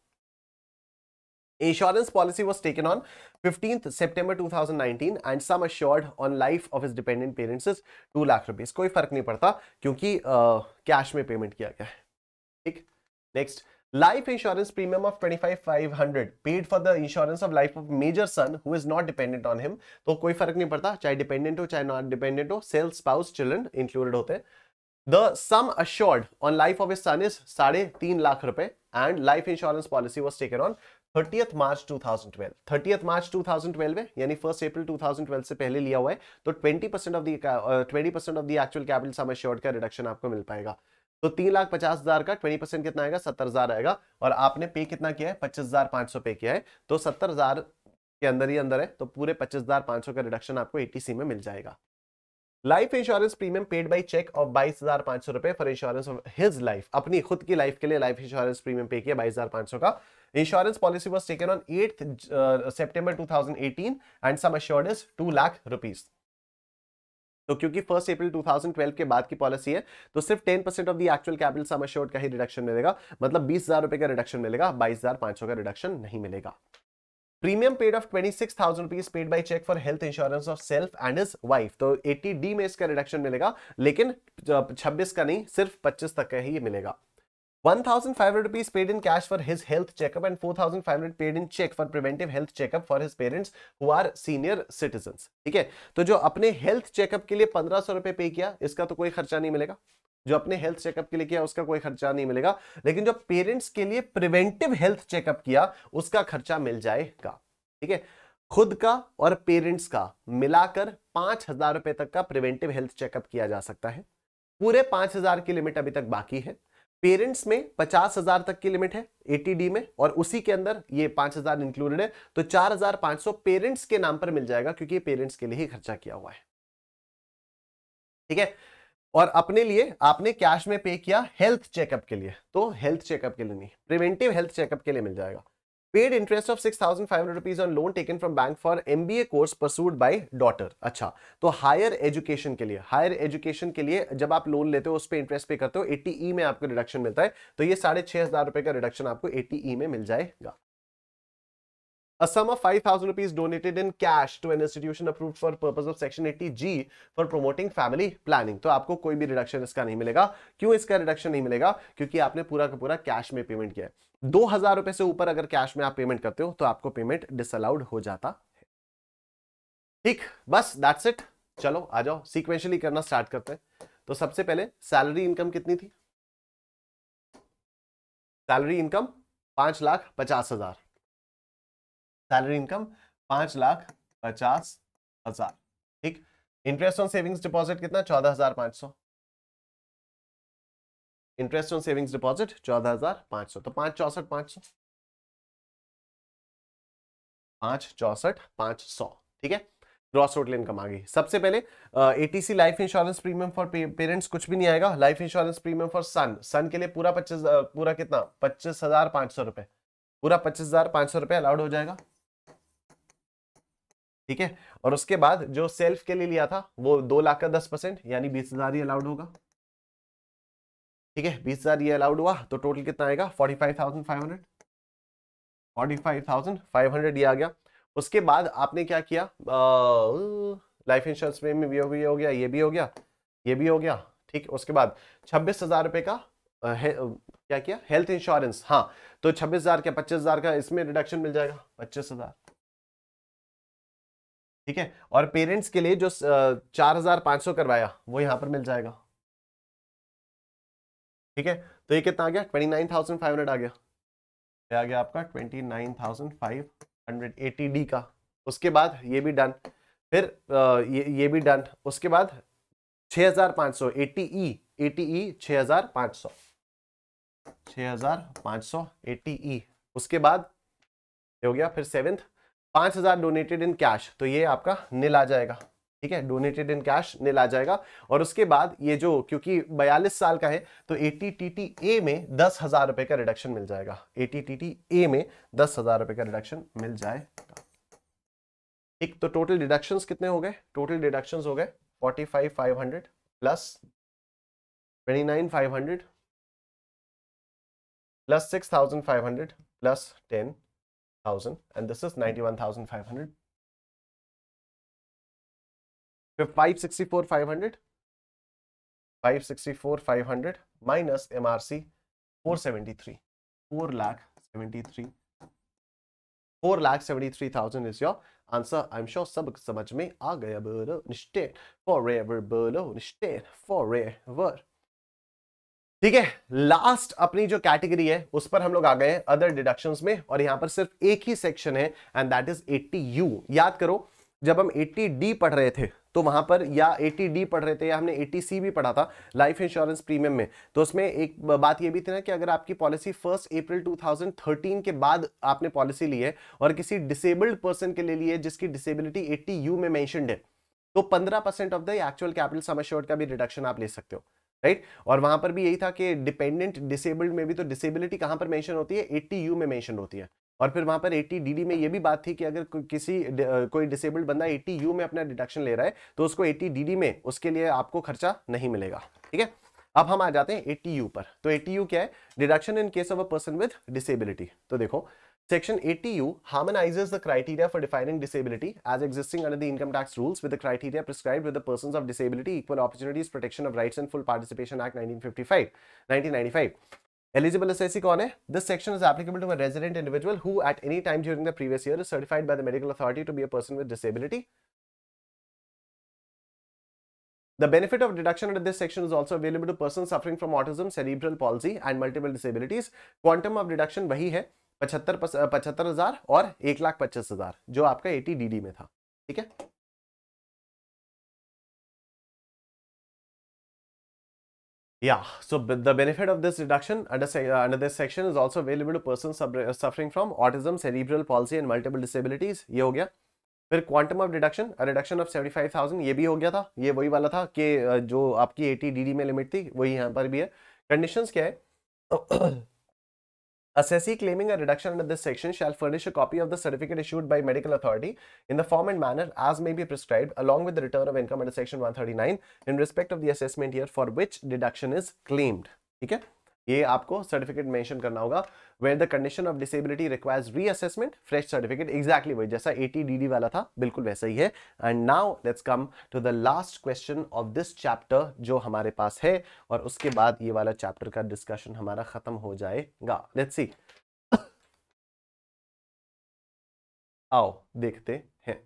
insurance policy was taken on 15th September 2019 thousand nineteen and on life of his dependent parents is two lakh rupees कोई फर्क नहीं पड़ता क्योंकि कैश uh, में पेमेंट किया गया है ठीक next Life insurance premium of 25,500 paid for the insurance of life of major son who is not dependent on him. तो कोई फर्क नहीं पड़ता चाहे dependent हो चाहे not dependent हो सेल्स स्पाउस चिल्ड्रन इंक्लूडेड होते हैं The sum assured on life of his son is साढ़े तीन लाख रुपए and life insurance policy was taken on 30th March 2012 30th मार्च 2012 है यानी फर्स्ट अप्रैल 2012 से पहले लिया हुआ है तो 20% of the 20% of the actual capital sum assured का रिडक्शन आपको मिल पाएगा तो तीन लाख पचास हजार का ट्वेंटी परसेंट कितना आएगा सत्तर हजार आएगा और आपने पे कितना किया है पच्चीस हजार पांच सौ पे किया है तो सत्तर हजार के अंदर ही अंदर है तो पूरे पच्चीस हजार पांच सौ का रिडक्शन आपको एटीसी में मिल जाएगा life insurance premium paid by cheque of बाईस हजार पांच सौ रुपए for insurance of his life अपनी खुद की लाइफ के लिए लाइफ इंश्योरेंस प्रीमियम पे किया बाईस हजार पांच सौ का insurance policy was taken on eight September two thousand eighteen and sum assured is two lakh rupees तो क्योंकि फर्स्ट अप्रैल 2012 के बाद की पॉलिसी है तो सिर्फ 10 percent of the actual capital sum का ही रिडक्शन मिलेगा मतलब बीस हजार रुपए का रिडक्शन मिलेगा बाईस हजार पांच सौ का रिडक्शन नहीं मिलेगा premium paid of twenty six thousand rupees paid by cheque for health insurance of self and his wife तो एट्टी डी में इसका रिडक्शन मिलेगा लेकिन छब्बीस का नहीं सिर्फ पच्चीस तक का ही मिलेगा 1,500 rupees paid in cash for his health checkup and 4,500 paid in check for preventive health checkup for his parents who are senior citizens. theek hai to jo apne health checkup के लिए पंद्रह सौ रुपए पे किया इसका तो कोई खर्चा नहीं मिलेगा जो अपने checkup ke liye kiya किया उसका कोई खर्चा नहीं मिलेगा लेकिन जो पेरेंट्स के लिए प्रिवेंटिव हेल्थ चेकअप किया उसका खर्चा मिल जाएगा ठीक है खुद का और पेरेंट्स का मिलाकर पांच हजार रुपए तक का प्रिवेंटिव हेल्थ चेकअप किया जा सकता है पूरे पांच हजार की लिमिट अभी तक बाकी है पेरेंट्स में पचास हजार तक की लिमिट है एटीडी में और उसी के अंदर ये पांच हजार इंक्लूडेड है तो चार हजार पांच सौ पेरेंट्स के नाम पर मिल जाएगा क्योंकि पेरेंट्स के लिए ही खर्चा किया हुआ है ठीक है और अपने लिए आपने कैश में पे किया हेल्थ चेकअप के लिए तो हेल्थ चेकअप के लिए नहीं प्रिवेंटिव हेल्थ चेकअप के लिए मिल जाएगा paid interest of six thousand five hundred rupees on loan taken from bank for M B A course pursued by daughter अच्छा तो हायर एजुकेशन के लिए हायर एजुकेशन के लिए जब आप लोन लेते हो उस पर इंटरेस्ट पे करते हो एटी ई e में आपको रिडक्शन मिलता है तो ये साढ़े छह हजार रुपए का रिडक्शन आपको एटी ई e में मिल जाएगा A sum of 5,000 rupees donated in cash to an institution approved for purpose of section 80G for promoting family planning. तो आपको कोई भी रिडक्शन इसका नहीं मिलेगा क्यों इसका रिडक्शन नहीं मिलेगा क्योंकि आपने पूरा का पूरा कैश में पेमेंट किया है दो हजार रुपए से ऊपर अगर कैश में आप पेमेंट करते हो तो आपको पेमेंट डिसअलाउड हो जाता है ठीक बस दैट्स इट चलो आ जाओ सीक्वेंशली करना स्टार्ट करते हैं तो सबसे पहले सैलरी इनकम कितनी थी सैलरी इनकम पांच लाख पचास हजार सैलरी इनकम पांच लाख पचास हजार ठीक इंटरेस्ट ऑन सेविंग्स डिपॉजिट कितना चौदह हजार पांच सौ इंटरेस्ट ऑन सेविंग्स डिपॉजिट चौदह हजार पांच सौ तो पांच चौसठ पांच सौ पांच चौसठ पांच सौ ठीक है ग्रॉस टोटल इनकम आ गई सबसे पहले eighty C life insurance premium for parents कुछ भी नहीं आएगा life insurance premium for son son के लिए पूरा पच्चीस पूरा कितना पच्चीस हजार पांच सौ रुपए पूरा पच्चीस हजार पांच सौ रुपए अलाउड हो जाएगा ठीक है और उसके बाद जो सेल्फ के लिए लिया था वो दो लाख का दस परसेंट यानी बीस हजार ही अलाउड होगा ठीक है बीस हजार ये अलाउड हुआ तो टोटल कितना आएगा forty five thousand five hundred forty five thousand five hundred ये आ गया उसके बाद आपने क्या किया लाइफ इंश्योरेंस में भी ये हो गया ये भी हो गया ये भी हो गया ठीक उसके बाद छब्बीस हजार रुपये का आ, क्या किया हेल्थ इंश्योरेंस हाँ तो छब्बीस हजार क्या पच्चीस हजार का इसमें रिडक्शन मिल जाएगा पच्चीस हजार ठीक है और पेरेंट्स के लिए जो चार हजार पांच सौ करवाया वो यहां पर मिल जाएगा ठीक है तो ये कितना आ गया twenty nine thousand five hundred आ गया ये आ गया आपका twenty nine thousand five hundred eighty D का उसके बाद ये भी डन फिर ये ये भी डन उसके बाद छ हज़ार पांच सौ एटी ई एटी ई छ हज़ार पांच सौ छ हज़ार पांच सौ एटी ई उसके बाद ये हो गया फिर सेवेंथ पांच हजार डोनेटेड इन कैश तो ये आपका निल आ जाएगा ठीक है डोनेटेड इन कैश निल आ जाएगा और उसके बाद ये जो क्योंकि बयालीस साल का है तो ए टी टी ए में दस हजार रुपए का रिडक्शन मिल जाएगा ए टी टी ए में दस हजार रुपए का रिडक्शन मिल जाएगा एक तो टोटल डिडक्शन कितने हो गए टोटल डिडक्शन हो गए forty five five hundred plus twenty nine five hundred plus six thousand five hundred plus ten thousand, and this is ninety-one thousand five hundred. Five sixty-four five hundred. Five sixty-four five hundred minus MRC four seventy-three. Four lakh seventy-three. Four lakh seventy three thousand is your answer I am sure सब समझ में आ गया बोलो निश्चय for ever बोलो निश्चय for ever ठीक है लास्ट अपनी जो कैटेगरी है उस पर हम लोग आ गए अदर डिडक्शन में और यहां पर सिर्फ एक ही सेक्शन है and that is eighty U याद करो जब हम एट्टी डी पढ़ रहे थे तो वहां पर या एटी डी पढ़ रहे थे या हमने 80 सी भी पढ़ा था लाइफ इंश्योरेंस प्रीमियम में तो उसमें एक बात ये भी थी ना कि अगर आपकी पॉलिसी फर्स्ट अप्रैल 2013 के बाद आपने पॉलिसी ली है और किसी डिसेबल्ड पर्सन के लिए ली है जिसकी डिसेबिलिटी एट्टी यू में मेंशनड है तो 15 percent of the actual capital sum का भी डिडक्शन आप ले सकते हो राइट right? और वहां पर भी यही था कि डिपेंडेंट डिसेबल्ड में भी तो डिसेबिलिटी कहां पर मेंशन होती है एट्टी यू में मेंशन होती है और फिर वहां पर एट्टी डी में ये भी बात थी कि अगर को, किसी कोई डिसेबल्ड बंदा एट्टी यू में अपना डिडक्शन ले रहा है तो उसको एट्टी डी में उसके लिए आपको खर्चा नहीं मिलेगा ठीक है अब हम आ जाते हैं एट्टी यू पर तो एट्टी यू क्या है deduction in case of a person with disability तो देखो Section 80U harmonizes the criteria for defining disability as existing under the income tax rules with the criteria prescribed with the Persons of Disability Equal Opportunities Protection of Rights and Full Participation Act 1955, 1995. Eligible assessee kaun hai? This section is applicable to a resident individual who at any time during the previous year is certified by the medical authority to be a person with disability. The benefit of deduction under this section is also available to persons suffering from autism, cerebral palsy and multiple disabilities. Quantum of deduction wahi hai पचहत्तर पचहत्तर हजार और एक लाख पच्चीस हजार जो आपका eighty D D में था ठीक है या so the benefit of this reduction this section is also available to person suffering from autism cerebral palsy and multiple disabilities ये हो गया फिर quantum of deduction reduction of seventy five thousand ये भी हो गया था ये वही वाला था कि जो आपकी एटी डी डी में लिमिट थी वही यहाँ पर भी है कंडीशन क्या है Assessee claiming a reduction under this section shall furnish a copy of the certificate issued by medical authority in the form and manner as may be prescribed along with the return of income under section 139 in respect of the assessment year for which deduction is claimed. Okay? ये आपको certificate mention करना होगा where the condition of disability requires reassessment fresh certificate exactly वही जैसा eighty वाला था बिल्कुल वैसा ही है and now let's come to the last question of this chapter जो हमारे पास है और उसके बाद ये वाला चैप्टर का डिस्कशन हमारा खत्म हो जाएगा लेट्स सी आओ देखते हैं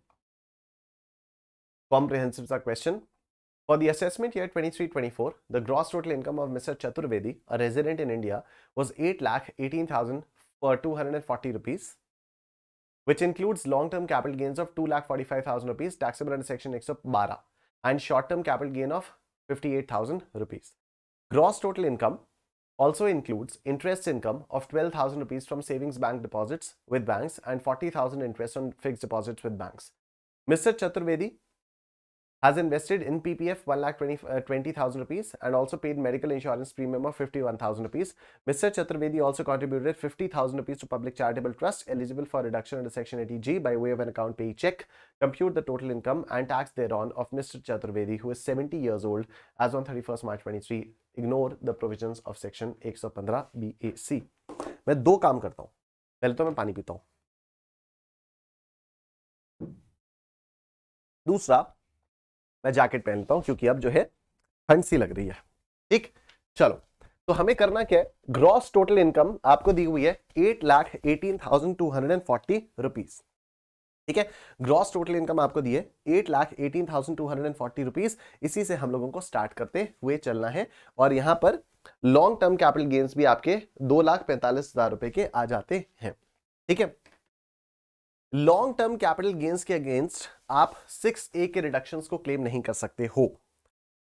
कॉम्प्रिहेंसिव सा question For the assessment year 23-24, the gross total income of Mr. Chaturvedi, a resident in India, was 8 lakh 18,000 240 rupees, which includes long-term capital gains of 2 lakh 45,000 rupees, taxable under section 112, and short-term capital gain of 58,000 rupees. Gross total income also includes interest income of 12,000 rupees from savings bank deposits with banks and 40,000 interest on fixed deposits with banks. Mr. Chaturvedi has invested in PPF 20 uh, rupees and also paid medical insurance premium of 51,000 rupees. Mr. Chaturvedi also contributed 50,000 rupees to public charitable trust eligible for reduction under Section 80G by way of an account pay check. Compute the total income and tax thereon of Mr. Chaturvedi, who is 70 years old as on 31st March 23. Ignore the provisions of Section 115 BAC. मैं दो काम करता हूँ पहले तो मैं मैं jacket पहनता हूँ क्योंकि अब जो है ठंड सी लग रही है ठीक चलो तो हमें करना क्या है ग्रॉस टोटल इनकम आपको दी हुई है eight lakh eighteen thousand two hundred and forty rupees ठीक है ग्रॉस टोटल इनकम आपको दी है eight lakh eighteen thousand two hundred and forty rupees इसी से हम लोगों को स्टार्ट करते हुए चलना है और यहां पर लॉन्ग टर्म कैपिटल गेन्स भी आपके दो लाख पैंतालीस हजार रुपए के आ जाते हैं ठीक है लॉन्ग टर्म कैपिटल गेन्स के अगेंस्ट आप सिक्स ए के रिडक्शन को क्लेम नहीं कर सकते हो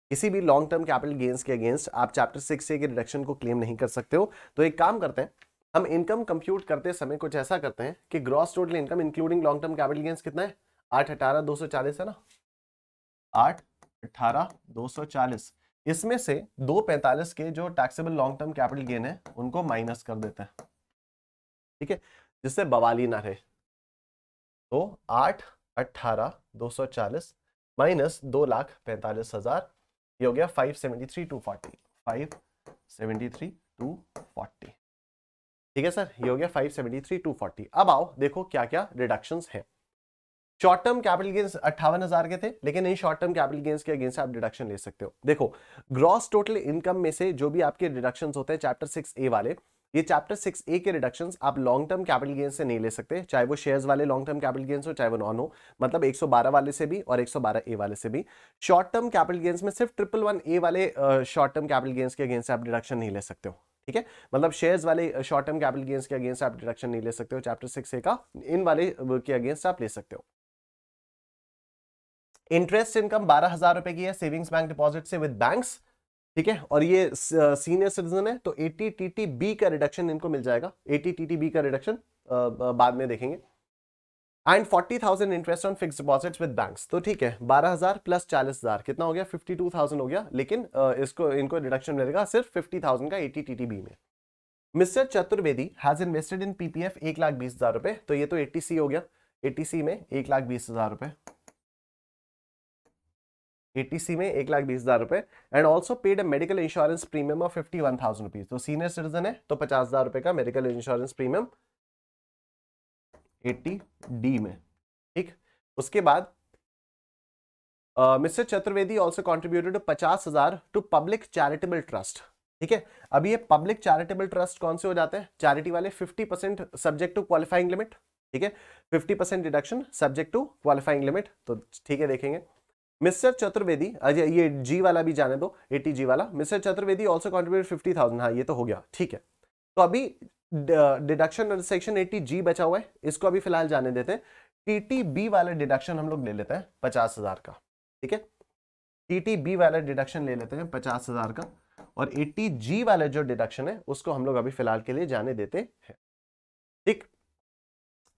किसी भी लॉन्ग टर्म कैपिटल गेन्स के अगेंस्ट आप चैप्टर सिक्स ए के रिडक्शन को क्लेम नहीं कर सकते हो तो एक काम करते हैं हम इनकम कंप्यूट करते समय कुछ ऐसा करते हैं कि gross total income including long term capital gains कितना है आठ अठारह दो सौ चालीस है ना आठ अठारह दो सौ चालीस इसमें से दो पैंतालीस के जो taxable long term capital gain है उनको माइनस कर देते हैं ठीक है जिससे बवाली ना रहे तो आठ अट्ठारह दो सौ चालीस माइनस दो लाख पैंतालीस हज़ार ये हो गया five seventy three two forty five seventy three two forty ठीक है सर ये हो गया five seventy three two forty अब आओ देखो क्या क्या रिडक्शन है शॉर्ट टर्म कैपिटल गेंस अट्ठावन हजार के थे लेकिन नहीं शॉर्ट टर्म कैपिटल गेंस के अगेंस्ट आप डिडक्शन ले सकते हो देखो ग्रॉस टोटल इनकम में से जो भी आपके डिडक्शन होते हैं चैप्टर सिक्स ए वाले ये चैप्टर सिक्स ए के रिडक्शन आप लॉन्ग टर्म कैपिटल गेन से नहीं ले सकते चाहे वो शेयर्स वाले लॉन्ग टर्म कैपिटल गेन्स हो चाहे वो नॉन हो मतलब 112 वाले से भी और 112 ए वाले से भी शॉर्ट टर्म कैपिटल गेन्स में सिर्फ ट्रिपल वन ए वाले शॉर्ट टर्म कैपिटल गेन्स के अगेंस्ट आप डिडक्शन नहीं ले सकते हो ठीक है मतलब शेयर्स वाले शॉर्ट टर्म कैपिटल गेन्स के अगेंस्ट आप डिडक्शन नहीं ले सकते हो चैप्टर सिक्स ए का इन वाले के अगेंस्ट आप ले सकते हो इंटरेस्ट इनकम बारह हजार रुपए की है सेविंग्स बैंक डिपॉजिट से विद बैंक्स ठीक है और ये सीनियर सिटीजन है तो एटी टी टी बी का रिडक्शन इनको मिल जाएगा एटी टी टी बी का रिडक्शन बाद में देखेंगे and forty thousand interest on fix deposit with bank तो ठीक है बारह हजार प्लस चालीस हजार कितना हो गया फिफ्टी टू थाउजेंड हो गया लेकिन इसको इनको रिडक्शन मिलेगा सिर्फ फिफ्टी थाउजेंड का एटी टी टी बी में mister Chaturvedi has invested in PPF एक लाख बीस हजार रुपए तो ये तो एटी सी हो गया एटी सी में एक लाख बीस हजार रुपए एटीसी में एक लाख बीस हज़ार रुपए and also paid a medical insurance premium of fifty one thousand rupees तो सीनियर सिटीजन है तो पचास हज़ार रुपए का medical insurance premium eighty D में ठीक उसके बाद मिस्टर चतुर्वेदी ऑल्सो कॉन्ट्रीब्यूटेड पचास हज़ार टू पब्लिक चैरिटेबल ट्रस्ट ठीक है अब ये पब्लिक चैरिटेबल ट्रस्ट कौन से हो जाते हैं चैरिटी वाले fifty percent subject to qualifying limit ठीक है fifty percent deduction subject to qualifying limit तो ठीक है देखेंगे मिस्टर चतुर्वेदी अजय ये जी वाला भी जाने दो एटी जी वाला mister Chaturvedi also contribute fifty thousand हाँ ये तो हो गया ठीक है तो अभी डिडक्शन सेक्शन एटी जी बचा हुआ है इसको अभी फिलहाल जाने देते हैं टी टी बी वाला डिडक्शन हम लोग ले लेते हैं पचास हजार का ठीक है टी टी बी वाला डिडक्शन ले लेते हैं पचास हजार का और एटी जी वाला जो डिडक्शन है उसको हम लोग अभी फिलहाल के लिए जाने देते हैं ठीक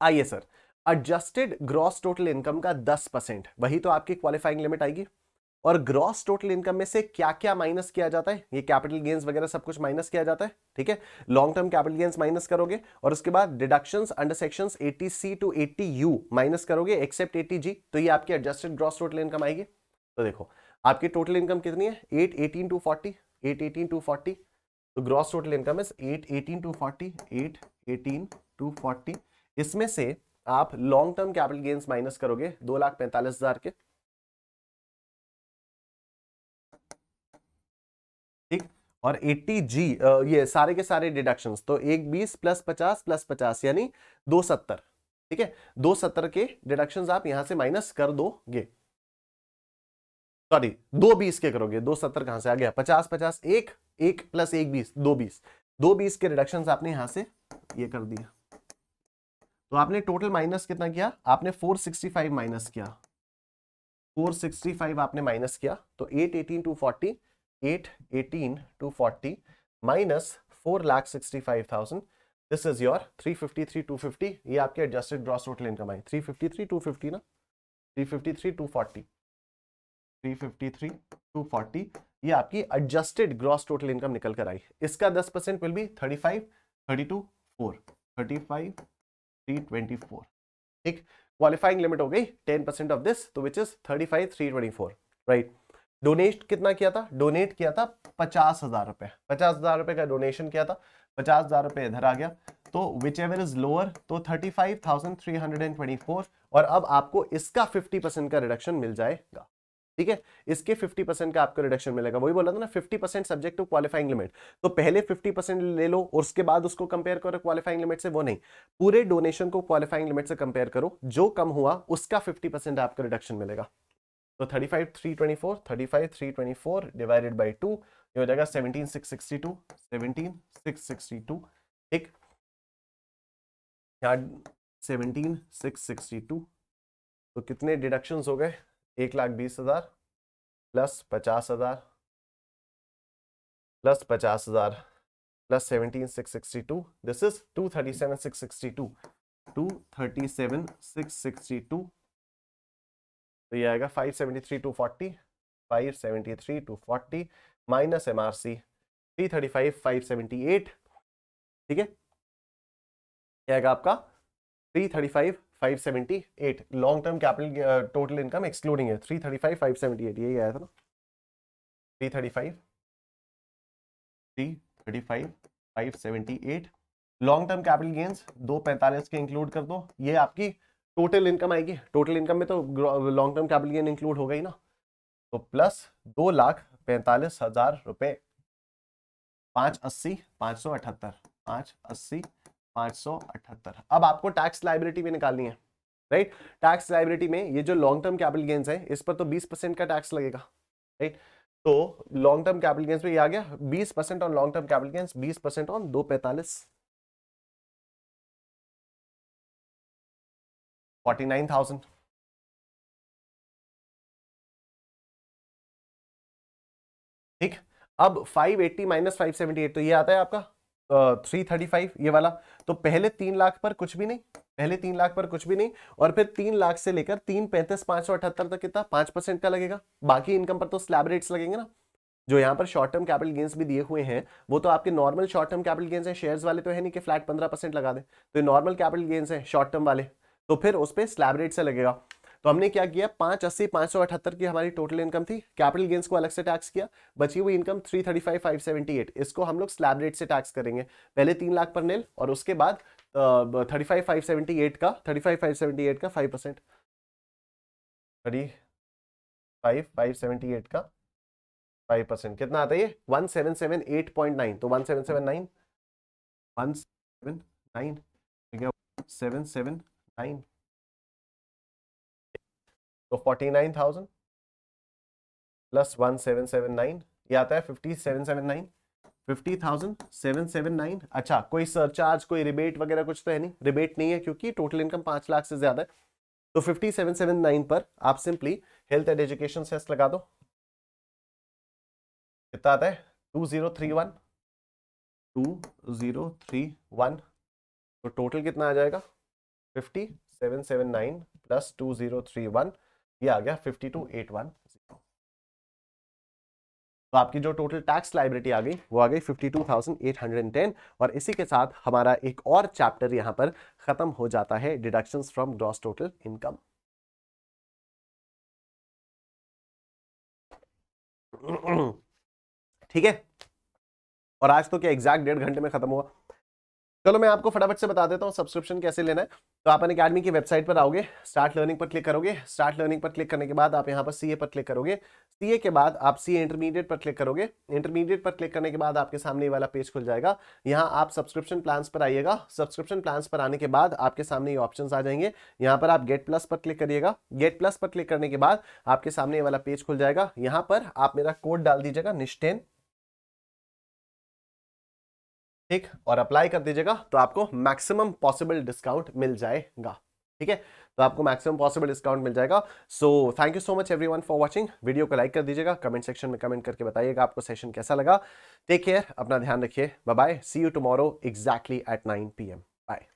आइए sir adjusted gross total income का दस परसेंट वही तो आपकी क्वालिफाइंग लिमिट आएगी और ग्रॉस टोटल इनकम में से क्या क्या माइनस किया जाता है ये कैपिटल गेन्स वगैरह सब कुछ माइनस किया जाता है ठीक है long term capital gains minus करोगे और उसके बाद deductions under section 80 C to 80 U minus करोगे एक्सेप्ट 80 जी तो ये आपकी एडजस्टेड ग्रॉस टोटल इनकम आएगी तो देखो आपकी टोटल इनकम कितनी है eight eighteen two forty eight eighteen two forty तो gross total income is eight eighteen two forty eight eighteen two forty इसमें से आप long term capital gains minus करोगे दो लाख पैंतालीस हजार के ठीक और 80 जी ये सारे के सारे डिडक्शंस तो एक बीस प्लस पचास प्लस पचास यानी दो सत्तर ठीक है दो सत्तर के डिडक्शंस आप यहां से माइनस कर दोगे सॉरी दो बीस के करोगे दो सत्तर कहां से आ गया पचास पचास एक एक प्लस एक बीस दो बीस दो बीस के रिडक्शन आपने यहां से ये कर दिया तो आपने टोटल माइनस कितना किया आपने 465 माइनस किया 465 आपने माइनस किया तो 818 eighteen two forty eight eighteen two forty minus four lakh sixty five thousand this is your three fifty three two fifty ये आपके एडजस्टेड ग्रॉस टोटल इनकम आई three fifty three two fifty ना three fifty three two forty three fifty three two forty ये आपकी adjusted gross total income निकल कर आई इसका दस percent will be thirty five thirty two four thirty five three twenty four ठीक qualifying limit हो गई टेन परसेंट ऑफ दिस तो which is thirty five three twenty four right donate कितना किया था डोनेट किया था पचास हजार रुपए पचास हजार रुपए का डोनेशन किया था पचास हजार रुपए इधर आ गया तो विच एवर इज लोअर तो thirty five thousand three hundred and twenty four और अब आपको इसका फिफ्टी परसेंट का रिडक्शन मिल जाएगा ठीक है इसके 50 परसेंट का आपको रिडक्शन मिलेगा वही बोला था ना 50 percent subject to qualifying limit तो पहले 50 परसेंट ले लो और उसके बाद उसको कंपेयर करो क्वालिफाइंग लिमिट से वो नहीं पूरे डोनेशन को क्वालिफाइंग लिमिट से कंपेयर करो जो कम हुआ उसका 50 परसेंट आपको रिडक्शन मिलेगा तो 35 324 35 324 डिवाइडेड बाई टू ये हो जाएगा seventeen seventeen six six sixty sixty two two एक सेवनटीन सिक्स सिक्सटी टू तो कितने डिडक्शन हो गए एक लाख बीस हज़ार प्लस पचास हज़ार प्लस पचास हज़ार plus seventeen six sixty two this is two thirty seven six sixty two two thirty seven six sixty two तो ये आएगा five seventy three two forty five seventy three two forty minus M R C three thirty five five seventy eight ठीक है क्या आएगा आपका three thirty five 578 long term capital total income excluding है 335 578 यही आया था ना 335 335 five seventy 578 long term capital gains दो पैंतालीस के इंक्लूड कर दो ये आपकी टोटल इनकम आएगी टोटल इनकम में तो long term capital gain include हो गई ना तो प्लस दो लाख पैंतालीस हजार रुपये पाँच अस्सी पाँच सौ अठहत्तर पाँच अस्सी 578 अब आपको टैक्स लाइबिलिटी भी निकालनी है राइट टैक्स लाइबिलिटी में ये जो लॉन्ग टर्म कैपिटल गेंस है इस पर तो 20 परसेंट का टैक्स लगेगा राइट तो लॉन्ग टर्म कैपिटल गेंस पे ये आ गया 20 percent on long term capital gains 20 percent on दो पैंतालीस ठीक अब 580 एट्टी माइनस फाइव तो ये आता है आपका थ्री थर्टी फाइव ये वाला तो पहले तीन लाख पर कुछ भी नहीं पहले तीन लाख पर कुछ भी नहीं और फिर तीन लाख से लेकर तीन पैंतीस पांच सौ अठहत्तर तक कितना पांच परसेंट का लगेगा बाकी इनकम पर तो स्लैब रेट्स लगेंगे ना जो यहाँ पर शॉर्ट टर्म कैपिटल गेंस भी दिए हुए हैं वो तो आपके normal short term capital gains हैं शेयर्स वाले तो है नहीं कि फ्लैट पंद्रह परसेंट लगा दे तो नॉर्मल कैपिटल गेंस है शॉर्ट टर्म वाले तो फिर उस पर स्लैब रेट से लगेगा तो हमने क्या किया पांच अस्सी पांच सौ अठहत्तर की हमारी टोटल इनकम थी कैपिटल गेंस को अलग से टैक्स किया बची हुई income three thirty five five seventy eight इसको हम लोग स्लैब रेट से टैक्स करेंगे पहले तीन लाख पर नेल और उसके बाद thirty five five seventy eight का thirty five five seventy eight का five percent thirty five five seventy eight का फाइव परसेंट कितना आता है ये one seven seven eight point nine तो one seven seven nine one seven nine seven seven nine तो forty nine thousand plus one seven seven nine ये आता है fifty seven seven nine fifty thousand seven seven nine अच्छा कोई surcharge कोई rebate वगैरह कुछ तो है नहीं रिबेट नहीं है क्योंकि टोटल इनकम पांच लाख से ज़्यादा है तो फिफ्टी सेवन सेवन नाइन पर आप simply health and education cess लगा दो कितना आता है two zero three one two zero three one तो टोटल कितना आ जाएगा fifty seven seven nine plus two zero three one ये आ गया fifty two eight one zero तो आपकी जो टोटल टैक्स लाइब्रेटी आ गई वो आ गई fifty two thousand eight hundred ten और इसी के साथ हमारा एक और चैप्टर यहाँ पर खत्म हो जाता है deduction from gross total income ठीक है और आज तो क्या एग्जैक्ट डेढ़ घंटे में खत्म हुआ चलो मैं आपको फटाफट से बता देता हूँ सब्सक्रिप्शन कैसे लेना है तो आप अकेडमी की वेबसाइट पर आओगे स्टार्ट लर्निंग पर क्लिक करोगे स्टार्ट लर्निंग पर क्लिक करने के बाद आप यहाँ पर सीए पर क्लिक करोगे सीए के बाद आप सीए इंटरमीडिएट पर क्लिक करोगे इंटरमीडिएट पर क्लिक करने के बाद आपके सामने वाला पेज खुल जाएगा यहाँ आप सब्सक्रिप्शन प्लान्स पर आइएगा सब्सक्रिप्शन प्लान्स पर आने के बाद आपके सामने ये ऑप्शन आ जाएंगे यहाँ पर आप गेट प्लस पर क्लिक करिएगा गेट प्लस पर क्लिक करने के बाद आपके सामने वाला पेज खुल जाएगा यहाँ पर आप मेरा कोड डाल दीजिएगा निश्टेन ठीक और अप्लाई कर दीजिएगा तो आपको मैक्सिमम पॉसिबल डिस्काउंट मिल जाएगा ठीक है तो आपको मैक्सिमम पॉसिबल डिस्काउंट मिल जाएगा so thank you so much everyone for watching video को लाइक कर दीजिएगा कमेंट सेक्शन में कमेंट करके बताइएगा आपको सेशन कैसा लगा टेक केयर अपना ध्यान रखिए bye see you tomorrow exactly at nine P M bye